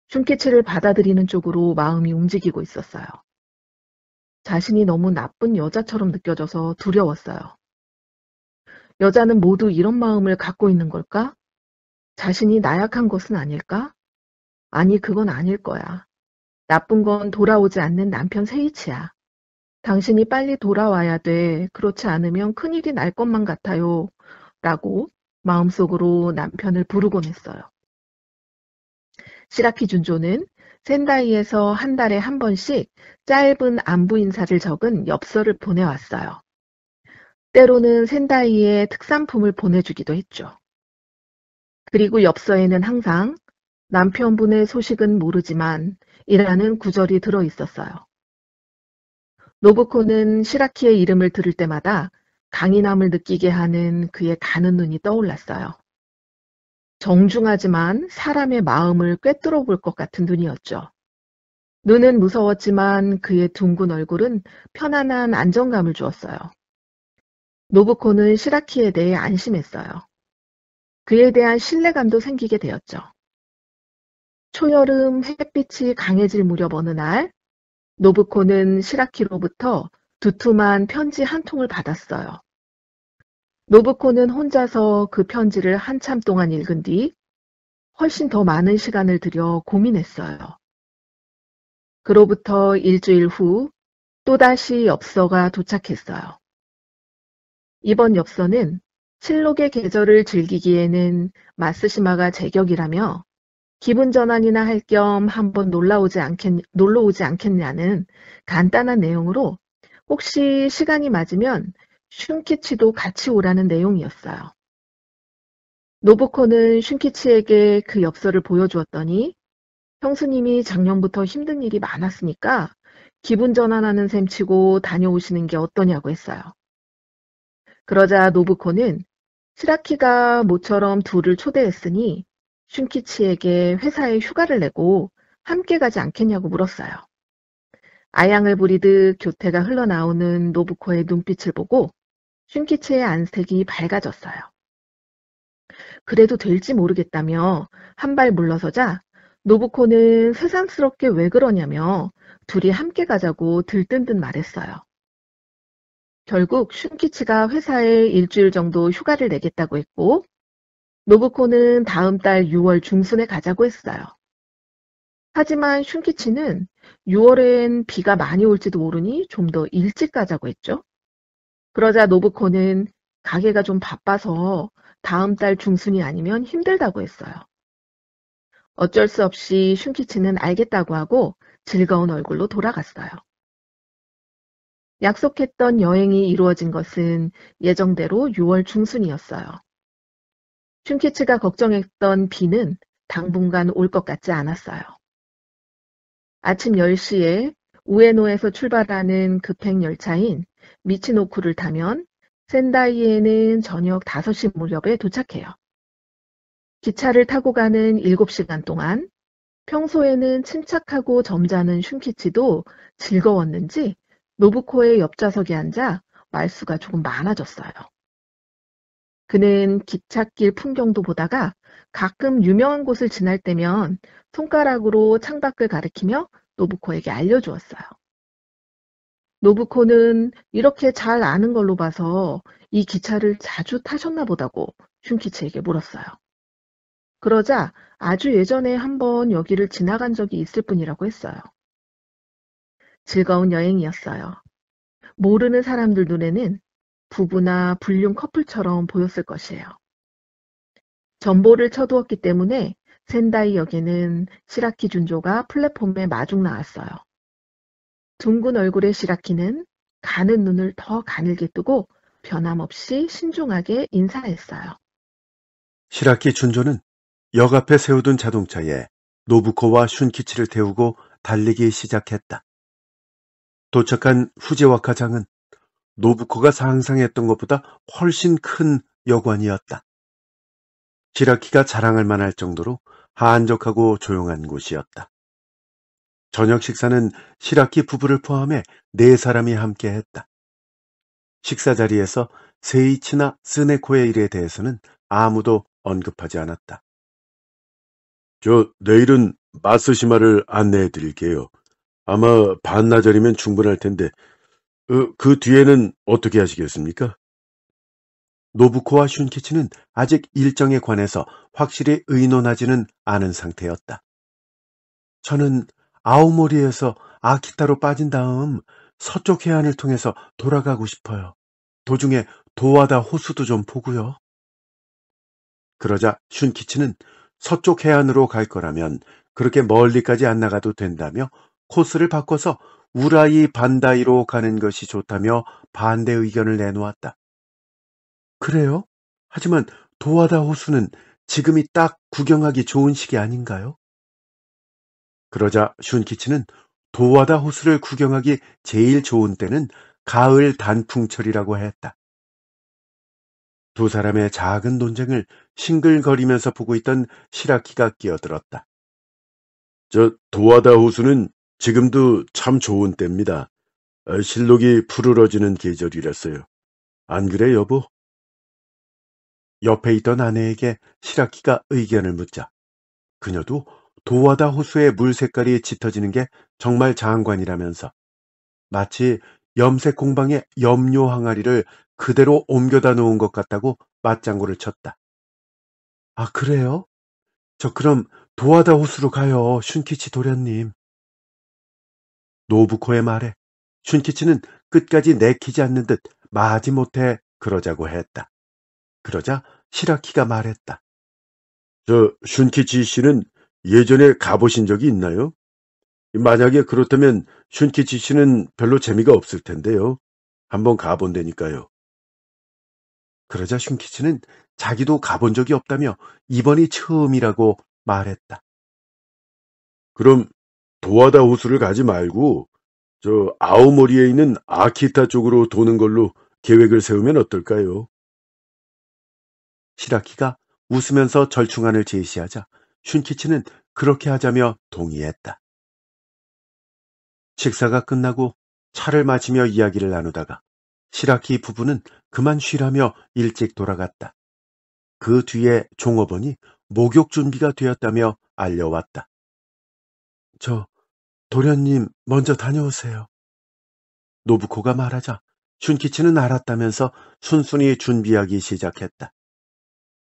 춘키치를 받아들이는 쪽으로 마음이 움직이고 있었어요. 자신이 너무 나쁜 여자처럼 느껴져서 두려웠어요. 여자는 모두 이런 마음을 갖고 있는 걸까? 자신이 나약한 것은 아닐까? 아니, 그건 아닐 거야. 나쁜 건 돌아오지 않는 남편 세이치야. 당신이 빨리 돌아와야 돼. 그렇지 않으면 큰일이 날 것만 같아요. 라고 마음속으로 남편을 부르곤 했어요. 시라키 준조는 센다이에서 한 달에 한 번씩 짧은 안부 인사를 적은 엽서를 보내왔어요. 때로는 센다이에 특산품을 보내주기도 했죠. 그리고 엽서에는 항상 남편분의 소식은 모르지만 이라는 구절이 들어 있었어요. 노부코는 시라키의 이름을 들을 때마다 강인함을 느끼게 하는 그의 가는 눈이 떠올랐어요. 정중하지만 사람의 마음을 꿰뚫어 볼 것 같은 눈이었죠. 눈은 무서웠지만 그의 둥근 얼굴은 편안한 안정감을 주었어요. 노부코는 시라키에 대해 안심했어요. 그에 대한 신뢰감도 생기게 되었죠. 초여름 햇빛이 강해질 무렵 어느 날 노부코는 시라키로부터 두툼한 편지 한 통을 받았어요. 노부코는 혼자서 그 편지를 한참 동안 읽은 뒤 훨씬 더 많은 시간을 들여 고민했어요. 그로부터 일주일 후 또다시 엽서가 도착했어요. 이번 엽서는 칠록의 계절을 즐기기에는 마스시마가 제격이라며 기분 전환이나 할 겸 한번 놀러오지 않겠, 놀러 오지 않겠냐는 간단한 내용으로 혹시 시간이 맞으면 슌키치도 같이 오라는 내용이었어요. 노부코는 슌키치에게 그 엽서를 보여주었더니 형수님이 작년부터 힘든 일이 많았으니까 기분 전환하는 셈 치고 다녀오시는 게 어떠냐고 했어요. 그러자 노부코는 스라키가 모처럼 둘을 초대했으니 슌키치에게 회사에 휴가를 내고 함께 가지 않겠냐고 물었어요. 아양을 부리듯 교태가 흘러나오는 노부코의 눈빛을 보고 슌키치의 안색이 밝아졌어요. 그래도 될지 모르겠다며 한 발 물러서자 노부코는 새상스럽게왜 그러냐며 둘이 함께 가자고 들뜬 듯 말했어요. 결국 슌키치가 회사에 일주일 정도 휴가를 내겠다고 했고 노부코는 다음 달 6월 중순에 가자고 했어요. 하지만 슌키치는 6월엔 비가 많이 올지도 모르니 좀 더 일찍 가자고 했죠. 그러자 노부코는 가게가 좀 바빠서 다음 달 중순이 아니면 힘들다고 했어요. 어쩔 수 없이 슌키치는 알겠다고 하고 즐거운 얼굴로 돌아갔어요. 약속했던 여행이 이루어진 것은 예정대로 6월 중순이었어요. 춘키츠가 걱정했던 비는 당분간 올 것 같지 않았어요. 아침 10시에 우에노에서 출발하는 급행열차인 미치노쿠를 타면 센다이에는 저녁 5시 무렵에 도착해요. 기차를 타고 가는 7시간 동안 평소에는 침착하고 점잖은 슌키치도 즐거웠는지 노부코의 옆좌석에 앉아 말수가 조금 많아졌어요. 그는 기찻길 풍경도 보다가 가끔 유명한 곳을 지날 때면 손가락으로 창밖을 가리키며 노부코에게 알려주었어요. 노부코는 이렇게 잘 아는 걸로 봐서 이 기차를 자주 타셨나 보다고 슌키치에게 물었어요. 그러자 아주 예전에 한번 여기를 지나간 적이 있을 뿐이라고 했어요. 즐거운 여행이었어요. 모르는 사람들 눈에는 부부나 불륜 커플처럼 보였을 것이에요. 전보를 쳐두었기 때문에 센다이 역에는 시라키 준조가 플랫폼에 마중 나왔어요. 둥근 얼굴의 시라키는 가는 눈을 더 가늘게 뜨고 변함없이 신중하게 인사했어요. 시라키 준조는 역 앞에 세우던 자동차에 노부코와 슌키치를 태우고 달리기 시작했다. 도착한 후제와카 장은 노부코가 상상했던 것보다 훨씬 큰 여관이었다. 지라키가 자랑할 만할 정도로 한적하고 조용한 곳이었다. 저녁 식사는 시라키 부부를 포함해 네 사람이 함께 했다. 식사 자리에서 세이치나 스네코의 일에 대해서는 아무도 언급하지 않았다. 저 내일은 마스시마를 안내해 드릴게요. 아마 반나절이면 충분할 텐데 어, 그 뒤에는 어떻게 하시겠습니까? 노부코와 슌키치는 아직 일정에 관해서 확실히 의논하지는 않은 상태였다. 저는 아오모리에서 아키타로 빠진 다음 서쪽 해안을 통해서 돌아가고 싶어요. 도중에 도와다 호수도 좀 보고요. 그러자 슌키치는 서쪽 해안으로 갈 거라면 그렇게 멀리까지 안 나가도 된다며 코스를 바꿔서 우라이 반다이로 가는 것이 좋다며 반대 의견을 내놓았다. 그래요? 하지만 도와다 호수는 지금이 딱 구경하기 좋은 시기 아닌가요? 그러자 슌키치는 도와다 호수를 구경하기 제일 좋은 때는 가을 단풍철이라고 했다. 두 사람의 작은 논쟁을 싱글거리면서 보고 있던 시라키가 끼어들었다. 저도와다 호수는 지금도 참 좋은 때입니다. 어, 실록이 푸르러지는 계절이라서요. 안 그래, 여보? 옆에 있던 아내에게 시라키가 의견을 묻자 그녀도 도와다 호수의 물 색깔이 짙어지는 게 정말 장관이라면서 마치 염색 공방의 염료 항아리를 그대로 옮겨다 놓은 것 같다고 맞장구를 쳤다. 아, 그래요? 저 그럼 도와다 호수로 가요, 슌키치 도련님. 노부코의 말에 슌키치는 끝까지 내키지 않는 듯 마지못해 그러자고 했다. 그러자 시라키가 말했다. 저 슌키치 씨는 예전에 가보신 적이 있나요? 만약에 그렇다면 슌키치 씨는 별로 재미가 없을 텐데요. 한번 가본다니까요. 그러자 슌키치는 자기도 가본 적이 없다며 이번이 처음이라고 말했다. 그럼 도하다 호수를 가지 말고 저 아오모리에 있는 아키타 쪽으로 도는 걸로 계획을 세우면 어떨까요? 시라키가 웃으면서 절충안을 제시하자 슌키치는 그렇게 하자며 동의했다. 식사가 끝나고 차를 마시며 이야기를 나누다가 시라키 부부는 그만 쉬라며 일찍 돌아갔다. 그 뒤에 종업원이 목욕 준비가 되었다며 알려왔다. 저 도련님 먼저 다녀오세요. 노부코가 말하자 춘키치는 알았다면서 순순히 준비하기 시작했다.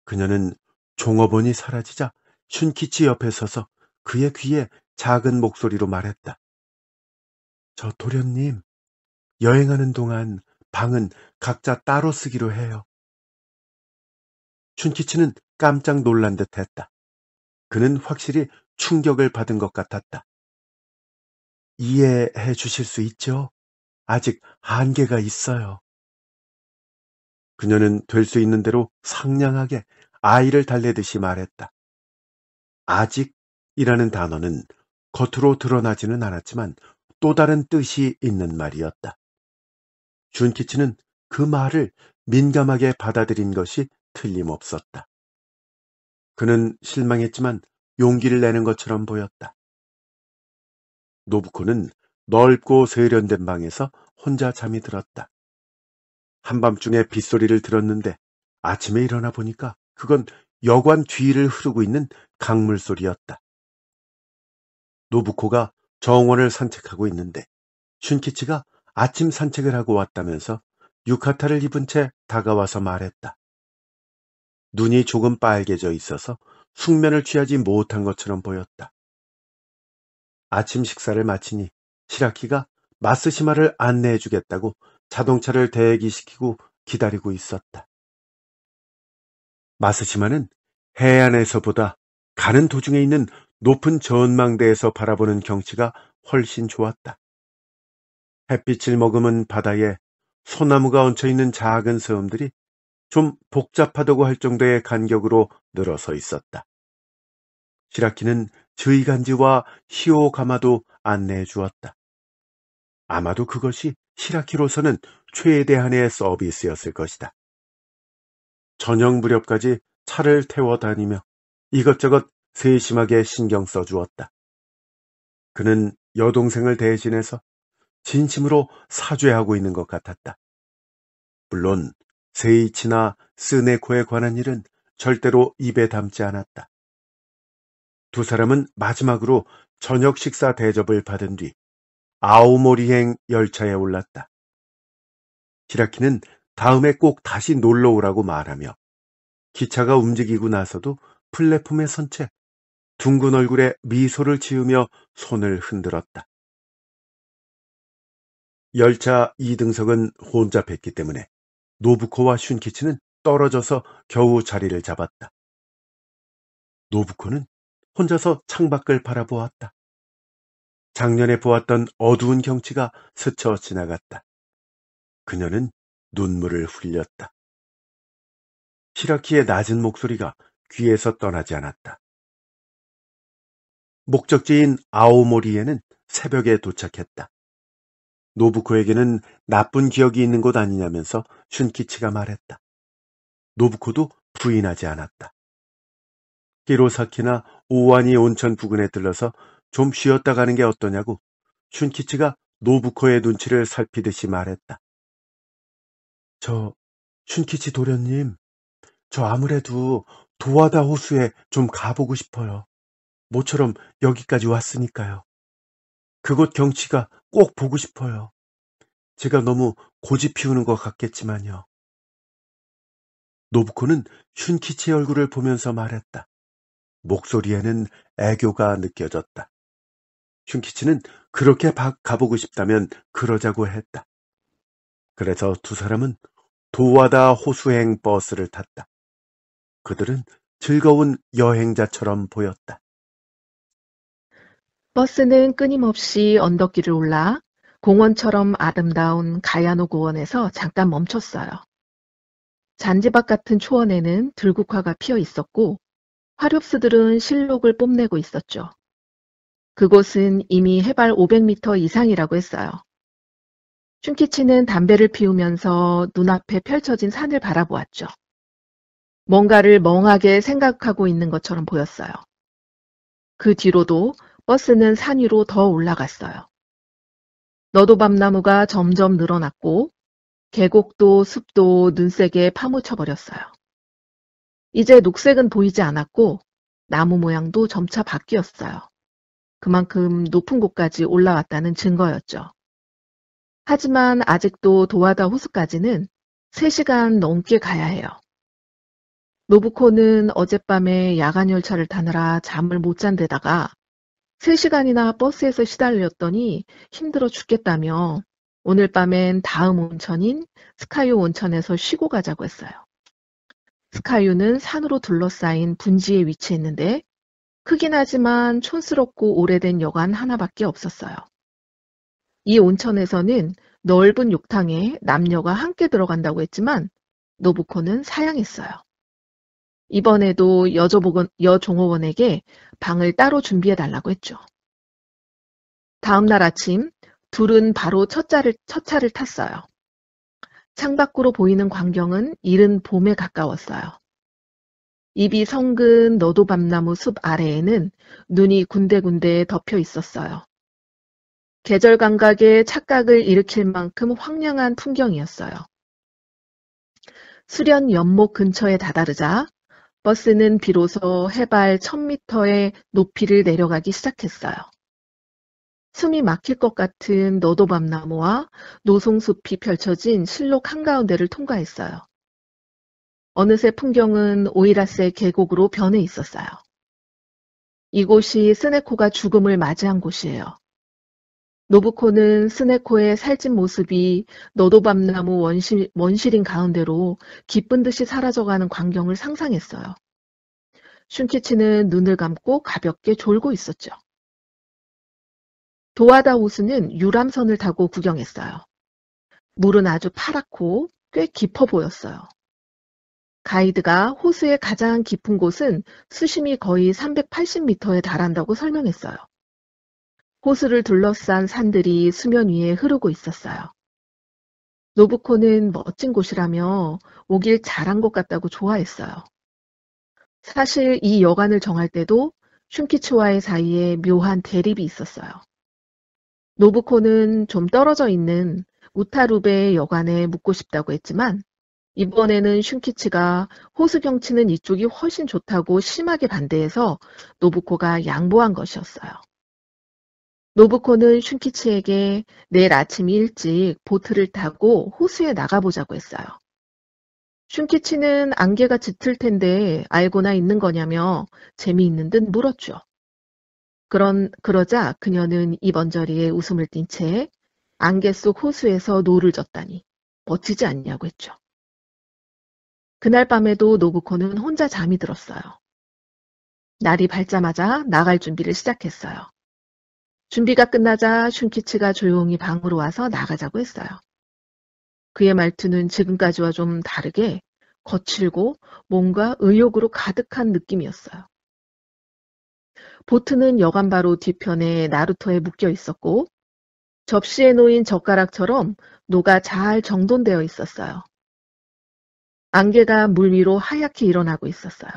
그녀는 종업원이 사라지자 춘키치 옆에 서서 그의 귀에 작은 목소리로 말했다. 저 도련님, 여행하는 동안 방은 각자 따로 쓰기로 해요. 춘키치는 깜짝 놀란 듯 했다. 그는 확실히 충격을 받은 것 같았다. 이해해 주실 수 있죠? 아직 한계가 있어요. 그녀는 될 수 있는 대로 상냥하게 아이를 달래듯이 말했다. 아직이라는 단어는 겉으로 드러나지는 않았지만 또 다른 뜻이 있는 말이었다. 준키치는 그 말을 민감하게 받아들인 것이 틀림없었다. 그는 실망했지만 용기를 내는 것처럼 보였다. 노부코는 넓고 세련된 방에서 혼자 잠이 들었다. 한밤중에 빗소리를 들었는데 아침에 일어나 보니까 그건 여관 뒤를 흐르고 있는 강물 소리였다. 노부코가 정원을 산책하고 있는데 슌키치가 아침 산책을 하고 왔다면서 유카타를 입은 채 다가와서 말했다. 눈이 조금 빨개져 있어서 숙면을 취하지 못한 것처럼 보였다. 아침 식사를 마치니 시라키가 마스시마를 안내해 주겠다고 자동차를 대기시키고 기다리고 있었다. 마스시마는 해안에서보다 가는 도중에 있는 높은 전망대에서 바라보는 경치가 훨씬 좋았다. 햇빛을 머금은 바다에 소나무가 얹혀있는 작은 섬들이 좀 복잡하다고 할 정도의 간격으로 늘어서 있었다. 시라키는 저희간지와 히오가마도 안내해 주었다. 아마도 그것이 시라키로서는 최대한의 서비스였을 것이다. 저녁 무렵까지 차를 태워 다니며 이것저것 세심하게 신경 써 주었다. 그는 여동생을 대신해서 진심으로 사죄하고 있는 것 같았다. 물론 세이치나 스네코에 관한 일은 절대로 입에 담지 않았다. 두 사람은 마지막으로 저녁 식사 대접을 받은 뒤 아오모리행 열차에 올랐다. 히라키는 다음에 꼭 다시 놀러 오라고 말하며 기차가 움직이고 나서도 플랫폼에 선 채 둥근 얼굴에 미소를 지으며 손을 흔들었다. 열차 2등석은 혼잡했기 때문에 노부코와 슌키치는 떨어져서 겨우 자리를 잡았다. 노부코는 혼자서 창밖을 바라보았다. 작년에 보았던 어두운 경치가 스쳐 지나갔다. 그녀는 눈물을 흘렸다. 히라키의 낮은 목소리가 귀에서 떠나지 않았다. 목적지인 아오모리에는 새벽에 도착했다. 노부코에게는 나쁜 기억이 있는 곳 아니냐면서 슌키치가 말했다. 노부코도 부인하지 않았다. 히로사키나 오완이 온천 부근에 들러서 좀 쉬었다 가는 게 어떠냐고 슌키치가 노부코의 눈치를 살피듯이 말했다. 저 슌키치 도련님, 저 아무래도 도와다 호수에 좀 가보고 싶어요. 모처럼 여기까지 왔으니까요. 그곳 경치가 꼭 보고 싶어요. 제가 너무 고집 피우는 것 같겠지만요. 노부코는 슌키치의 얼굴을 보면서 말했다. 목소리에는 애교가 느껴졌다. 슌키치는 그렇게 가보고 싶다면 그러자고 했다. 그래서 두 사람은 도와다 호수행 버스를 탔다. 그들은 즐거운 여행자처럼 보였다. 버스는 끊임없이 언덕길을 올라 공원처럼 아름다운 가야노 고원에서 잠깐 멈췄어요. 잔지밭 같은 초원에는 들국화가 피어 있었고 화렵스들은 실록을 뽐내고 있었죠. 그곳은 이미 해발 500m 이상이라고 했어요. 춘키치는 담배를 피우면서 눈앞에 펼쳐진 산을 바라보았죠. 뭔가를 멍하게 생각하고 있는 것처럼 보였어요. 그 뒤로도 버스는 산 위로 더 올라갔어요. 너도밤나무가 점점 늘어났고 계곡도 숲도 눈색에 파묻혀버렸어요. 이제 녹색은 보이지 않았고 나무 모양도 점차 바뀌었어요. 그만큼 높은 곳까지 올라왔다는 증거였죠. 하지만 아직도 도하다 호수까지는 3시간 넘게 가야 해요. 노부코는 어젯밤에 야간 열차를 타느라 잠을 못 잔 데다가 3시간이나 버스에서 시달렸더니 힘들어 죽겠다며 오늘 밤엔 다음 온천인 스카유 온천에서 쉬고 가자고 했어요. 스카유는 산으로 둘러싸인 분지에 위치했는데 크긴 하지만 촌스럽고 오래된 여관 하나밖에 없었어요. 이 온천에서는 넓은 욕탕에 남녀가 함께 들어간다고 했지만 노부코는 사양했어요. 이번에도 여조복원, 여종호원에게 방을 따로 준비해 달라고 했죠. 다음 날 아침 둘은 바로 첫 차를, 첫 차를 탔어요. 창밖으로 보이는 광경은 이른 봄에 가까웠어요. 입이 성근 너도밤나무 숲 아래에는 눈이 군데군데 덮여 있었어요. 계절 감각에 착각을 일으킬 만큼 황량한 풍경이었어요. 수련 연못 근처에 다다르자 버스는 비로소 해발 1 0 0미터의 높이를 내려가기 시작했어요. 숨이 막힐 것 같은 너도밤나무와 노송숲이 펼쳐진 실록 한가운데를 통과했어요. 어느새 풍경은 오이라스의 계곡으로 변해 있었어요. 이곳이 스네코가 죽음을 맞이한 곳이에요. 노부코는 스네코의 살찐 모습이 너도밤나무 원시, 원시린 가운데로 기쁜 듯이 사라져가는 광경을 상상했어요. 슌키치는 눈을 감고 가볍게 졸고 있었죠. 도하다 호수는 유람선을 타고 구경했어요. 물은 아주 파랗고 꽤 깊어 보였어요. 가이드가 호수의 가장 깊은 곳은 수심이 거의 380m에 달한다고 설명했어요. 호수를 둘러싼 산들이 수면 위에 흐르고 있었어요. 노부코는 멋진 곳이라며 오길 잘한 것 같다고 좋아했어요. 사실 이 여관을 정할 때도 슌키츠와의 사이에 묘한 대립이 있었어요. 노부코는 좀 떨어져 있는 우타루베 여관에 묵고 싶다고 했지만 이번에는 슌키츠가 호수 경치는 이쪽이 훨씬 좋다고 심하게 반대해서 노부코가 양보한 것이었어요. 노부코는 슌키치에게 내일 아침 일찍 보트를 타고 호수에 나가보자고 했어요. 슌키치는 안개가 짙을 텐데 알고나 있는 거냐며 재미있는 듯 물었죠. 그런, 그러자 그녀는 이번 저리에 웃음을 띤 채 안개 속 호수에서 노를 졌다니 멋지지 않냐고 했죠. 그날 밤에도 노부코는 혼자 잠이 들었어요. 날이 밝자마자 나갈 준비를 시작했어요. 준비가 끝나자 슌키치가 조용히 방으로 와서 나가자고 했어요. 그의 말투는 지금까지와 좀 다르게 거칠고 뭔가 의욕으로 가득한 느낌이었어요. 보트는 여간바로 뒤편에 나루터에 묶여 있었고 접시에 놓인 젓가락처럼 노가 잘 정돈되어 있었어요. 안개가 물 위로 하얗게 일어나고 있었어요.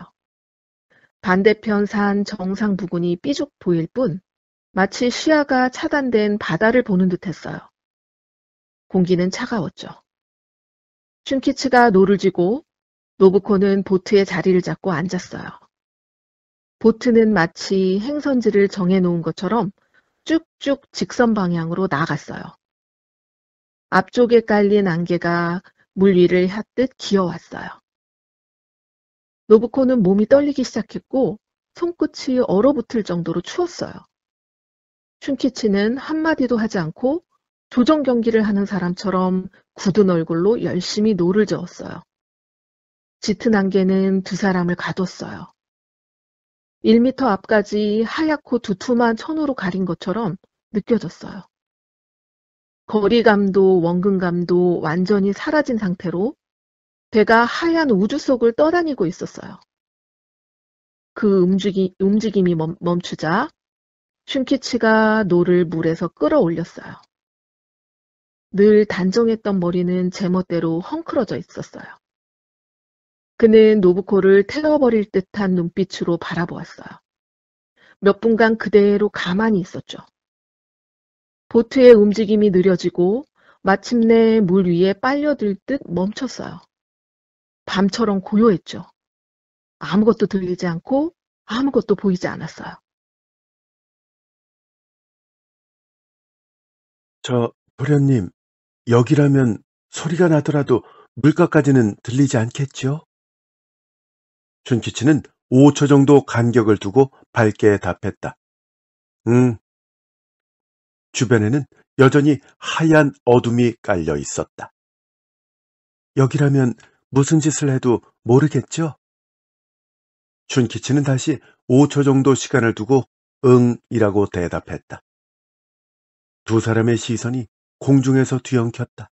반대편 산 정상 부근이 삐죽 보일 뿐 마치 시야가 차단된 바다를 보는 듯했어요. 공기는 차가웠죠. 춘키츠가 노를 지고 노부코는 보트의 자리를 잡고 앉았어요. 보트는 마치 행선지를 정해놓은 것처럼 쭉쭉 직선 방향으로 나갔어요 앞쪽에 깔린 안개가 물 위를 핫듯 기어왔어요. 노부코는 몸이 떨리기 시작했고 손끝이 얼어붙을 정도로 추웠어요. 춘키치는 한마디도 하지 않고 조정 경기를 하는 사람처럼 굳은 얼굴로 열심히 노를 저었어요. 짙은 안개는 두 사람을 가뒀어요. 1미터 앞까지 하얗고 두툼한 천으로 가린 것처럼 느껴졌어요. 거리감도 원근감도 완전히 사라진 상태로 배가 하얀 우주 속을 떠다니고 있었어요. 그 움직이, 움직임이 멈, 멈추자 슌키치가 노를 물에서 끌어올렸어요. 늘 단정했던 머리는 제멋대로 헝클어져 있었어요. 그는 노부코를 태워버릴 듯한 눈빛으로 바라보았어요. 몇 분간 그대로 가만히 있었죠. 보트의 움직임이 느려지고 마침내 물 위에 빨려들 듯 멈췄어요. 밤처럼 고요했죠. 아무것도 들리지 않고 아무것도 보이지 않았어요. 저, 도련님, 여기라면 소리가 나더라도 물가까지는 들리지 않겠죠? 준키치는 5초 정도 간격을 두고 밝게 답했다. 응. 주변에는 여전히 하얀 어둠이 깔려 있었다. 여기라면 무슨 짓을 해도 모르겠죠? 준키치는 다시 5초 정도 시간을 두고 응이라고 대답했다. 두 사람의 시선이 공중에서 뒤엉켰다.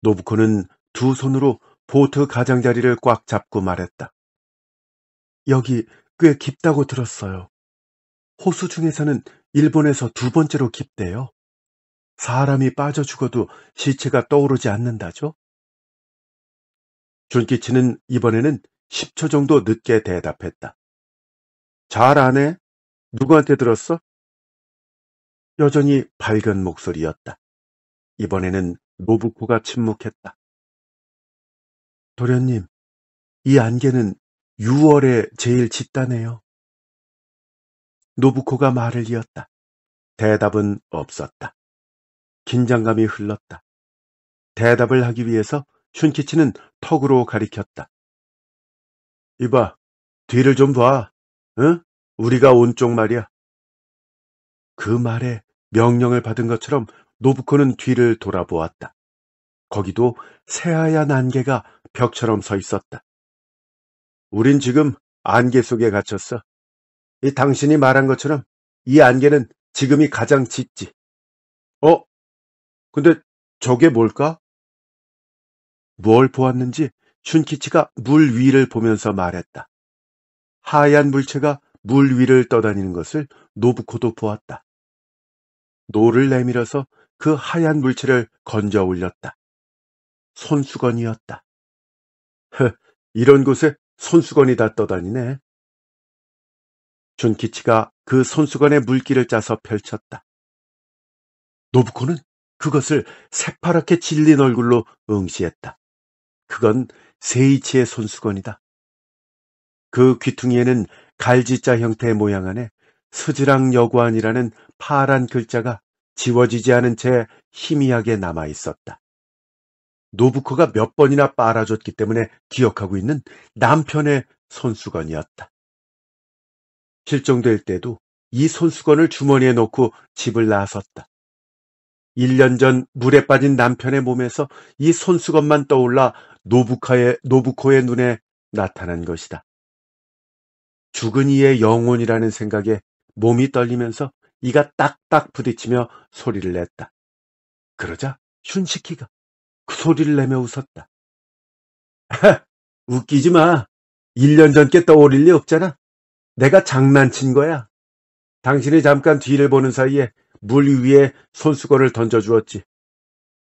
노부코는 두 손으로 보트 가장자리를 꽉 잡고 말했다. 여기 꽤 깊다고 들었어요. 호수 중에서는 일본에서 두 번째로 깊대요. 사람이 빠져 죽어도 시체가 떠오르지 않는다죠? 준키치는 이번에는 10초 정도 늦게 대답했다. 잘 아네? 누구한테 들었어? 여전히 밝은 목소리였다. 이번에는 노부코가 침묵했다. 도련님, 이 안개는 6월에 제일 짙다네요. 노부코가 말을 이었다. 대답은 없었다. 긴장감이 흘렀다. 대답을 하기 위해서 슌키치는 턱으로 가리켰다. 이봐, 뒤를 좀 봐. 응? 우리가 온 쪽 말이야. 그 말에 명령을 받은 것처럼 노부코는 뒤를 돌아보았다. 거기도 새하얀 안개가 벽처럼 서 있었다. 우린 지금 안개 속에 갇혔어. 이 당신이 말한 것처럼 이 안개는 지금이 가장 짙지. 어? 근데 저게 뭘까? 뭘 보았는지 춘키치가 물 위를 보면서 말했다. 하얀 물체가 물 위를 떠다니는 것을 노부코도 보았다. 노를 내밀어서 그 하얀 물체를 건져 올렸다. 손수건이었다. 흐, 이런 곳에 손수건이 다 떠다니네. 준키치가 그 손수건에 물기를 짜서 펼쳤다. 노부코는 그것을 새파랗게 질린 얼굴로 응시했다. 그건 세이치의 손수건이다. 그 귀퉁이에는 갈지자 형태의 모양 안에 서지랑 여관이라는 파란 글자가 지워지지 않은 채 희미하게 남아 있었다. 노부커가 몇 번이나 빨아줬기 때문에 기억하고 있는 남편의 손수건이었다. 실종될 때도 이 손수건을 주머니에 넣고 집을 나섰다. 1년 전 물에 빠진 남편의 몸에서 이 손수건만 떠올라 노부카의, 노부코의 눈에 나타난 것이다. 죽은 이의 영혼이라는 생각에 몸이 떨리면서 이가 딱딱 부딪히며 소리를 냈다. 그러자 슌시키가 그 소리를 내며 웃었다. 웃기지 마. 1년 전께 떠오를 리 없잖아. 내가 장난친 거야. 당신이 잠깐 뒤를 보는 사이에 물 위에 손수건을 던져주었지.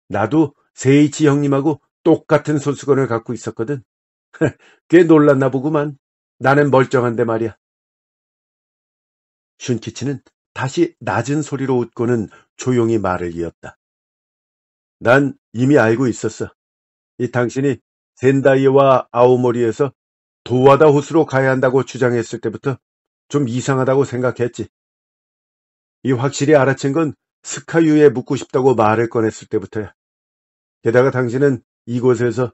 나도 세이치 형님하고 똑같은 손수건을 갖고 있었거든. 꽤 놀랐나 보구만. 나는 멀쩡한데 말이야. 슌키치는 다시 낮은 소리로 웃고는 조용히 말을 이었다. 난 이미 알고 있었어. 이 당신이 센다이와 아오모리에서 도와다 호수로 가야 한다고 주장했을 때부터 좀 이상하다고 생각했지. 이 확실히 알아챈 건 스카유에 묻고 싶다고 말을 꺼냈을 때부터야. 게다가 당신은 이곳에서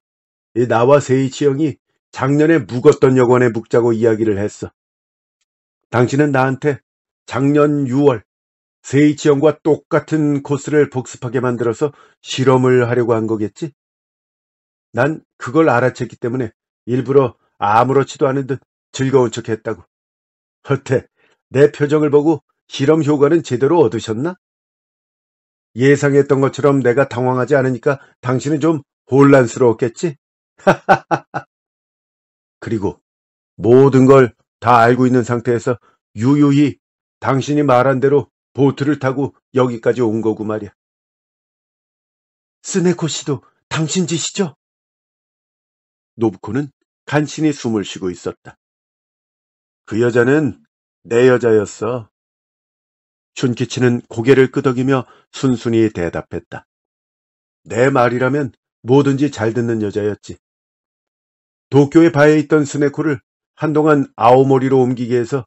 이 나와 세이치 형이 작년에 묵었던 여관에 묵자고 이야기를 했어. 당신은 나한테 작년 6월 세이치형과 똑같은 코스를 복습하게 만들어서 실험을 하려고 한 거겠지? 난 그걸 알아챘기 때문에 일부러 아무렇지도 않은 듯 즐거운 척 했다고. 어때? 내 표정을 보고 실험 효과는 제대로 얻으셨나? 예상했던 것처럼 내가 당황하지 않으니까 당신은 좀 혼란스러웠겠지? 하하하하. 그리고 모든 걸 다 알고 있는 상태에서 유유히 당신이 말한 대로 보트를 타고 여기까지 온 거구 말이야. 스네코 씨도 당신 짓이죠? 노부코는 간신히 숨을 쉬고 있었다. 그 여자는 내 여자였어. 준키치는 고개를 끄덕이며 순순히 대답했다. 내 말이라면 뭐든지 잘 듣는 여자였지. 도쿄의 바에 있던 스네코를 한동안 아오모리로 옮기게 해서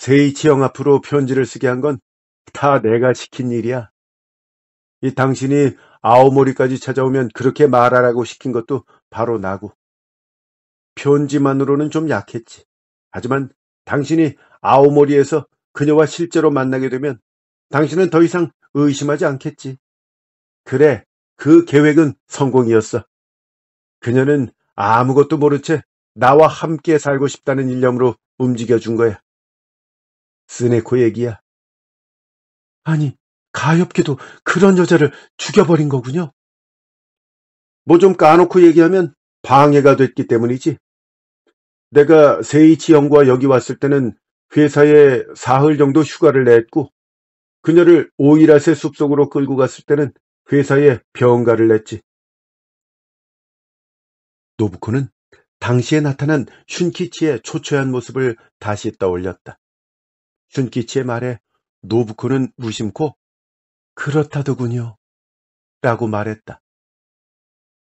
세이치형 앞으로 편지를 쓰게 한 건 다 내가 시킨 일이야. 이 당신이 아오모리까지 찾아오면 그렇게 말하라고 시킨 것도 바로 나고. 편지만으로는 좀 약했지. 하지만 당신이 아오모리에서 그녀와 실제로 만나게 되면 당신은 더 이상 의심하지 않겠지. 그래, 그 계획은 성공이었어. 그녀는 아무것도 모른 채 나와 함께 살고 싶다는 일념으로 움직여준 거야. 스네코 얘기야. 아니, 가엾게도 그런 여자를 죽여버린 거군요. 뭐 좀 까놓고 얘기하면 방해가 됐기 때문이지. 내가 세이치 형과 여기 왔을 때는 회사에 사흘 정도 휴가를 냈고 그녀를 오이라세 숲속으로 끌고 갔을 때는 회사에 병가를 냈지. 노부코는 당시에 나타난 슌키치의 초췌한 모습을 다시 떠올렸다. 준키치의 말에 노부코는 무심코 그렇다더군요. 라고 말했다.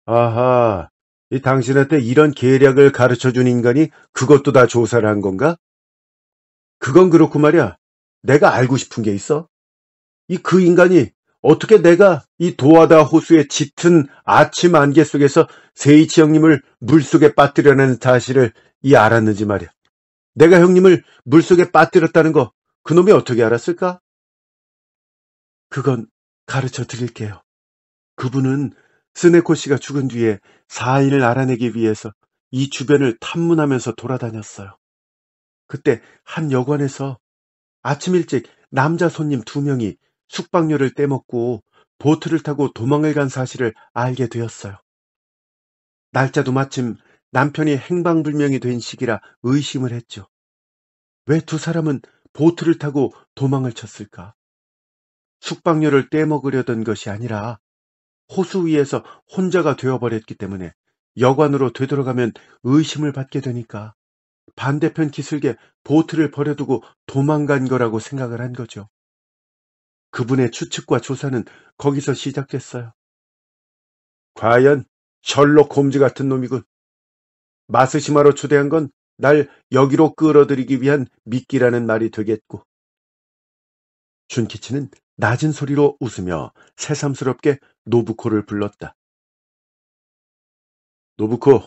아하, 이 당신한테 이런 계략을 가르쳐준 인간이 그것도 다 조사를 한 건가? 그건 그렇고 말이야. 내가 알고 싶은 게 있어. 이 그 인간이 어떻게 내가 이 도하다 호수의 짙은 아침 안개 속에서 세이치 형님을 물속에 빠뜨려낸 사실을 이 알았는지 말이야. 내가 형님을 물속에 빠뜨렸다는 거 그놈이 어떻게 알았을까? 그건 가르쳐 드릴게요. 그분은 스네코 씨가 죽은 뒤에 사인을 알아내기 위해서 이 주변을 탐문하면서 돌아다녔어요. 그때 한 여관에서 아침 일찍 남자 손님 두 명이 숙박료를 떼먹고 보트를 타고 도망을 간 사실을 알게 되었어요. 날짜도 마침 남편이 행방불명이 된 시기라 의심을 했죠. 왜 두 사람은 보트를 타고 도망을 쳤을까? 숙박료를 떼먹으려던 것이 아니라 호수 위에서 혼자가 되어버렸기 때문에 여관으로 되돌아가면 의심을 받게 되니까 반대편 기슭에 보트를 버려두고 도망간 거라고 생각을 한 거죠. 그분의 추측과 조사는 거기서 시작됐어요. 과연 셜록 홈즈 같은 놈이군. 마스시마로 초대한 건 날 여기로 끌어들이기 위한 미끼라는 말이 되겠고. 준키치는 낮은 소리로 웃으며 새삼스럽게 노부코를 불렀다. 노부코,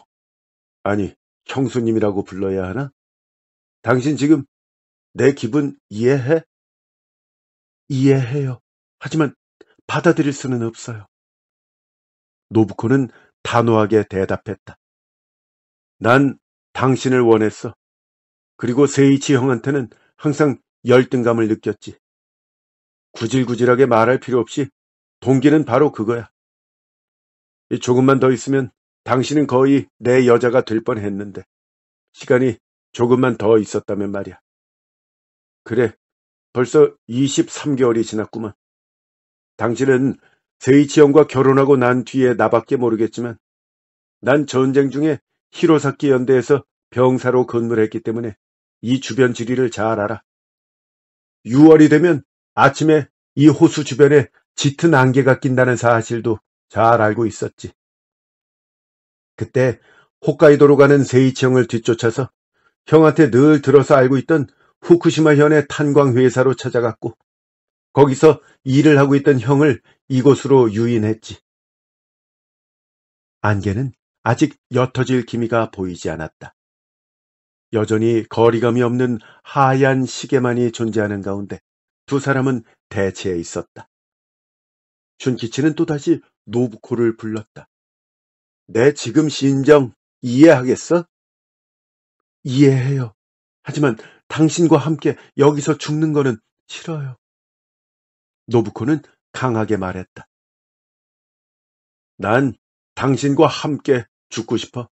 아니, 형수님이라고 불러야 하나? 당신 지금 내 기분 이해해? 이해해요. 하지만 받아들일 수는 없어요. 노부코는 단호하게 대답했다. 난 당신을 원했어. 그리고 세이치 형한테는 항상 열등감을 느꼈지. 구질구질하게 말할 필요 없이 동기는 바로 그거야. 조금만 더 있으면 당신은 거의 내 여자가 될 뻔했는데 시간이 조금만 더 있었다면 말이야. 그래, 벌써 23개월이 지났구만. 당신은 세이치 형과 결혼하고 난 뒤에 나밖에 모르겠지만 난 전쟁 중에 히로사키 연대에서 병사로 근무했기 때문에 이 주변 지리를 잘 알아. 6월이 되면 아침에 이 호수 주변에 짙은 안개가 낀다는 사실도 잘 알고 있었지. 그때 홋카이도로 가는 세이치 형을 뒤쫓아서 형한테 늘 들어서 알고 있던 후쿠시마 현의 탄광회사로 찾아갔고 거기서 일을 하고 있던 형을 이곳으로 유인했지. 안개는 아직 옅어질 기미가 보이지 않았다. 여전히 거리감이 없는 하얀 시계만이 존재하는 가운데 두 사람은 대체에 있었다. 준키치는 또다시 노부코를 불렀다. 내 지금 심정 이해하겠어? 이해해요. 하지만 당신과 함께 여기서 죽는 거는 싫어요. 노부코는 강하게 말했다. 난 당신과 함께 죽고 싶어?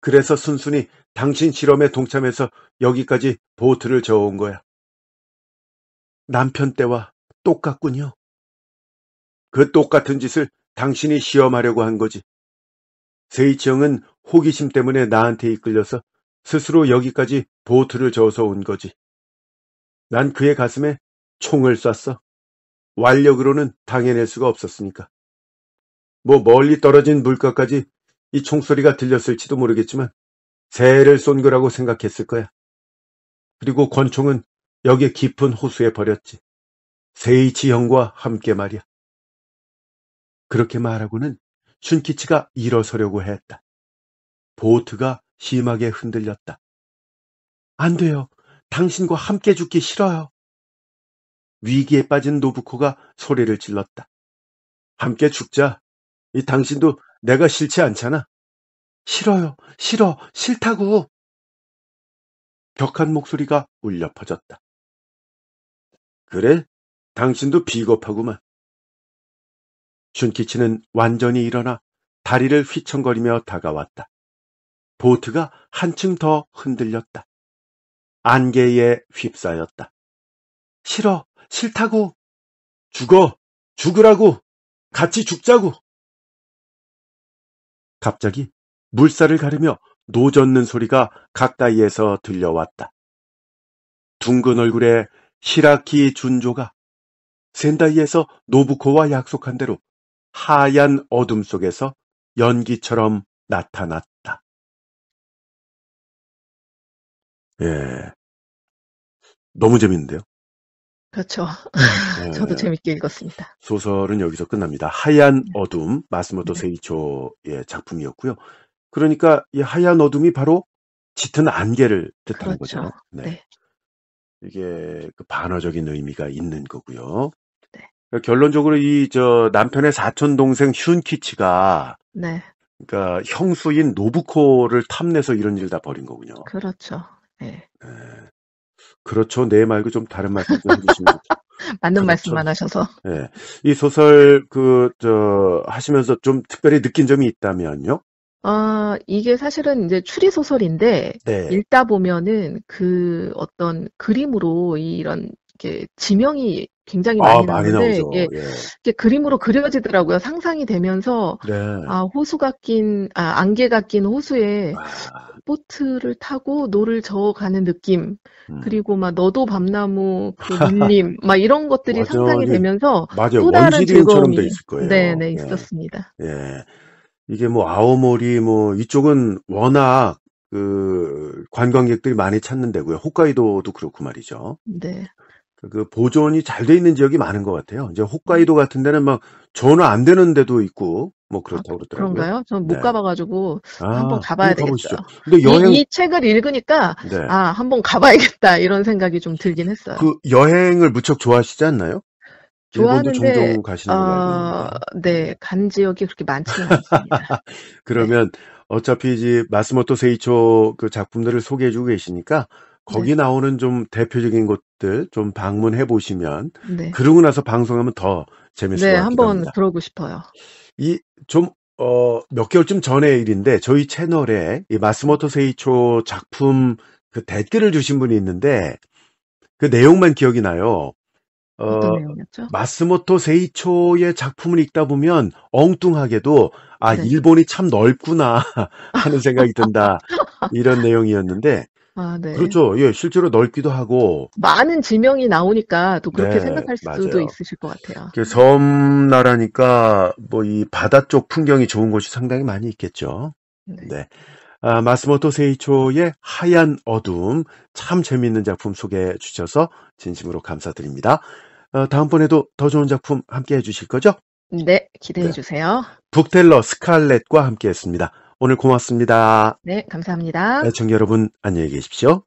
그래서 순순히 당신 실험에 동참해서 여기까지 보트를 저어온 거야. 남편 때와 똑같군요. 그 똑같은 짓을 당신이 시험하려고 한 거지. 세이치형은 호기심 때문에 나한테 이끌려서 스스로 여기까지 보트를 저어서 온 거지. 난 그의 가슴에 총을 쐈어. 완력으로는 당해낼 수가 없었으니까. 뭐 멀리 떨어진 물가까지 이 총소리가 들렸을지도 모르겠지만 새를 쏜 거라고 생각했을 거야. 그리고 권총은 여기 깊은 호수에 버렸지. 세이치 형과 함께 말이야. 그렇게 말하고는 슌키치가 일어서려고 했다. 보트가 심하게 흔들렸다. 안 돼요. 당신과 함께 죽기 싫어요. 위기에 빠진 노부코가 소리를 질렀다. 함께 죽자. 이 당신도 내가 싫지 않잖아. 싫어요, 싫어, 싫다고. 격한 목소리가 울려 퍼졌다. 그래? 당신도 비겁하구만. 슌키치는 완전히 일어나 다리를 휘청거리며 다가왔다. 보트가 한층 더 흔들렸다. 안개에 휩싸였다. 싫어, 싫다고. 죽어, 죽으라고. 같이 죽자고. 갑자기 물살을 가르며 노젓는 소리가 가까이에서 들려왔다. 둥근 얼굴에 히라키 준조가 센다이에서 노부코와 약속한 대로 하얀 어둠 속에서 연기처럼 나타났다. 예. 너무 재밌는데요? 그렇죠. 네. 저도 재밌게 읽었습니다. 소설은 여기서 끝납니다. 하얀 네. 어둠 마스모토 네. 세이초의 작품이었고요. 그러니까 이 하얀 어둠이 바로 짙은 안개를 뜻하는 그렇죠. 거죠. 네. 네. 이게 그 반어적인 의미가 있는 거고요. 그 결론적으로 이 저 남편의 사촌 동생 슌키치가 네. 그러니까 형수인 노부코를 탐내서 이런 일 다 벌인 거군요. 그렇죠. 네. 네. 그렇죠. 내 말고 좀 다른 말씀 좀 해주시면. 맞는 그렇죠. 말씀만 하셔서. 예. 네. 이 소설 그 저 하시면서 좀 특별히 느낀 점이 있다면요? 아, 이게 사실은 이제 추리 소설인데 네. 읽다 보면은 그 어떤 그림으로 이런 이렇게 지명이 굉장히 아, 많이 아, 나오는 많이 이게, 예. 이게, 그림으로 그려지더라고요. 상상이 되면서 네. 아 호수가 낀, 아 안개가 낀 호수에 아. 보트를 타고 노를 저어가는 느낌 음. 그리고 막 너도 밤나무 그물님막 이런 것들이 맞아, 상상이 되면서 맞아요. 또 다른 즐거움이 있을 거예요. 네네 네, 예. 있었습니다. 예. 이게 뭐 아오모리 뭐 이쪽은 워낙 그 관광객들이 많이 찾는 데고요. 홋카이도도 그렇고 말이죠. 네. 그, 그 보존이 잘 돼 있는 지역이 많은 것 같아요. 이제 홋카이도 음. 같은 데는 막 전화 안 되는 데도 있고 뭐 아, 그렇다고 그러더라고요. 그런가요? 전못 네. 가봐가지고 아, 한번 가봐야 되겠어 근데 여행... 이, 이, 책을 읽으니까 네. 아 한 번 가봐야겠다 이런 생각이 좀 들긴 했어요. 그 여행을 무척 좋아하시지 않나요? 일본도 종종 가시는 어, 네, 간 지역이 그렇게 많지는 않습니다. 그러면 네. 어차피 이제 마스모토 세이초 그 작품들을 소개해주고 계시니까 거기 네. 나오는 좀 대표적인 곳들 좀 방문해 보시면 네. 그러고 나서 방송하면 더 재밌을 네, 것 같아요. 네, 한번 들어보고 싶어요. 이 좀 어, 몇 개월쯤 전의 일인데 저희 채널에 이 마스모토 세이초 작품 그 댓글을 주신 분이 있는데 그 내용만 기억이 나요. 어, 어떤 내용이었죠? 마스모토 세이초의 작품을 읽다 보면 엉뚱하게도 아 네. 일본이 참 넓구나 하는 생각이 든다 이런 내용이었는데 아, 네. 그렇죠. 예, 실제로 넓기도 하고 많은 지명이 나오니까 또 그렇게 네, 생각할 수도 맞아요. 있으실 것 같아요. 섬나라니까 뭐 이 바다 쪽 풍경이 좋은 곳이 상당히 많이 있겠죠. 네. 네. 아, 마스모토 세이초의 하얀 어둠 참 재미있는 작품 소개해 주셔서 진심으로 감사드립니다. 어, 다음번에도 더 좋은 작품 함께 해주실 거죠? 네, 기대해 네. 주세요. 북텔러 스칼렛과 함께했습니다. 오늘 고맙습니다. 네, 감사합니다. 시청자 여러분 안녕히 계십시오.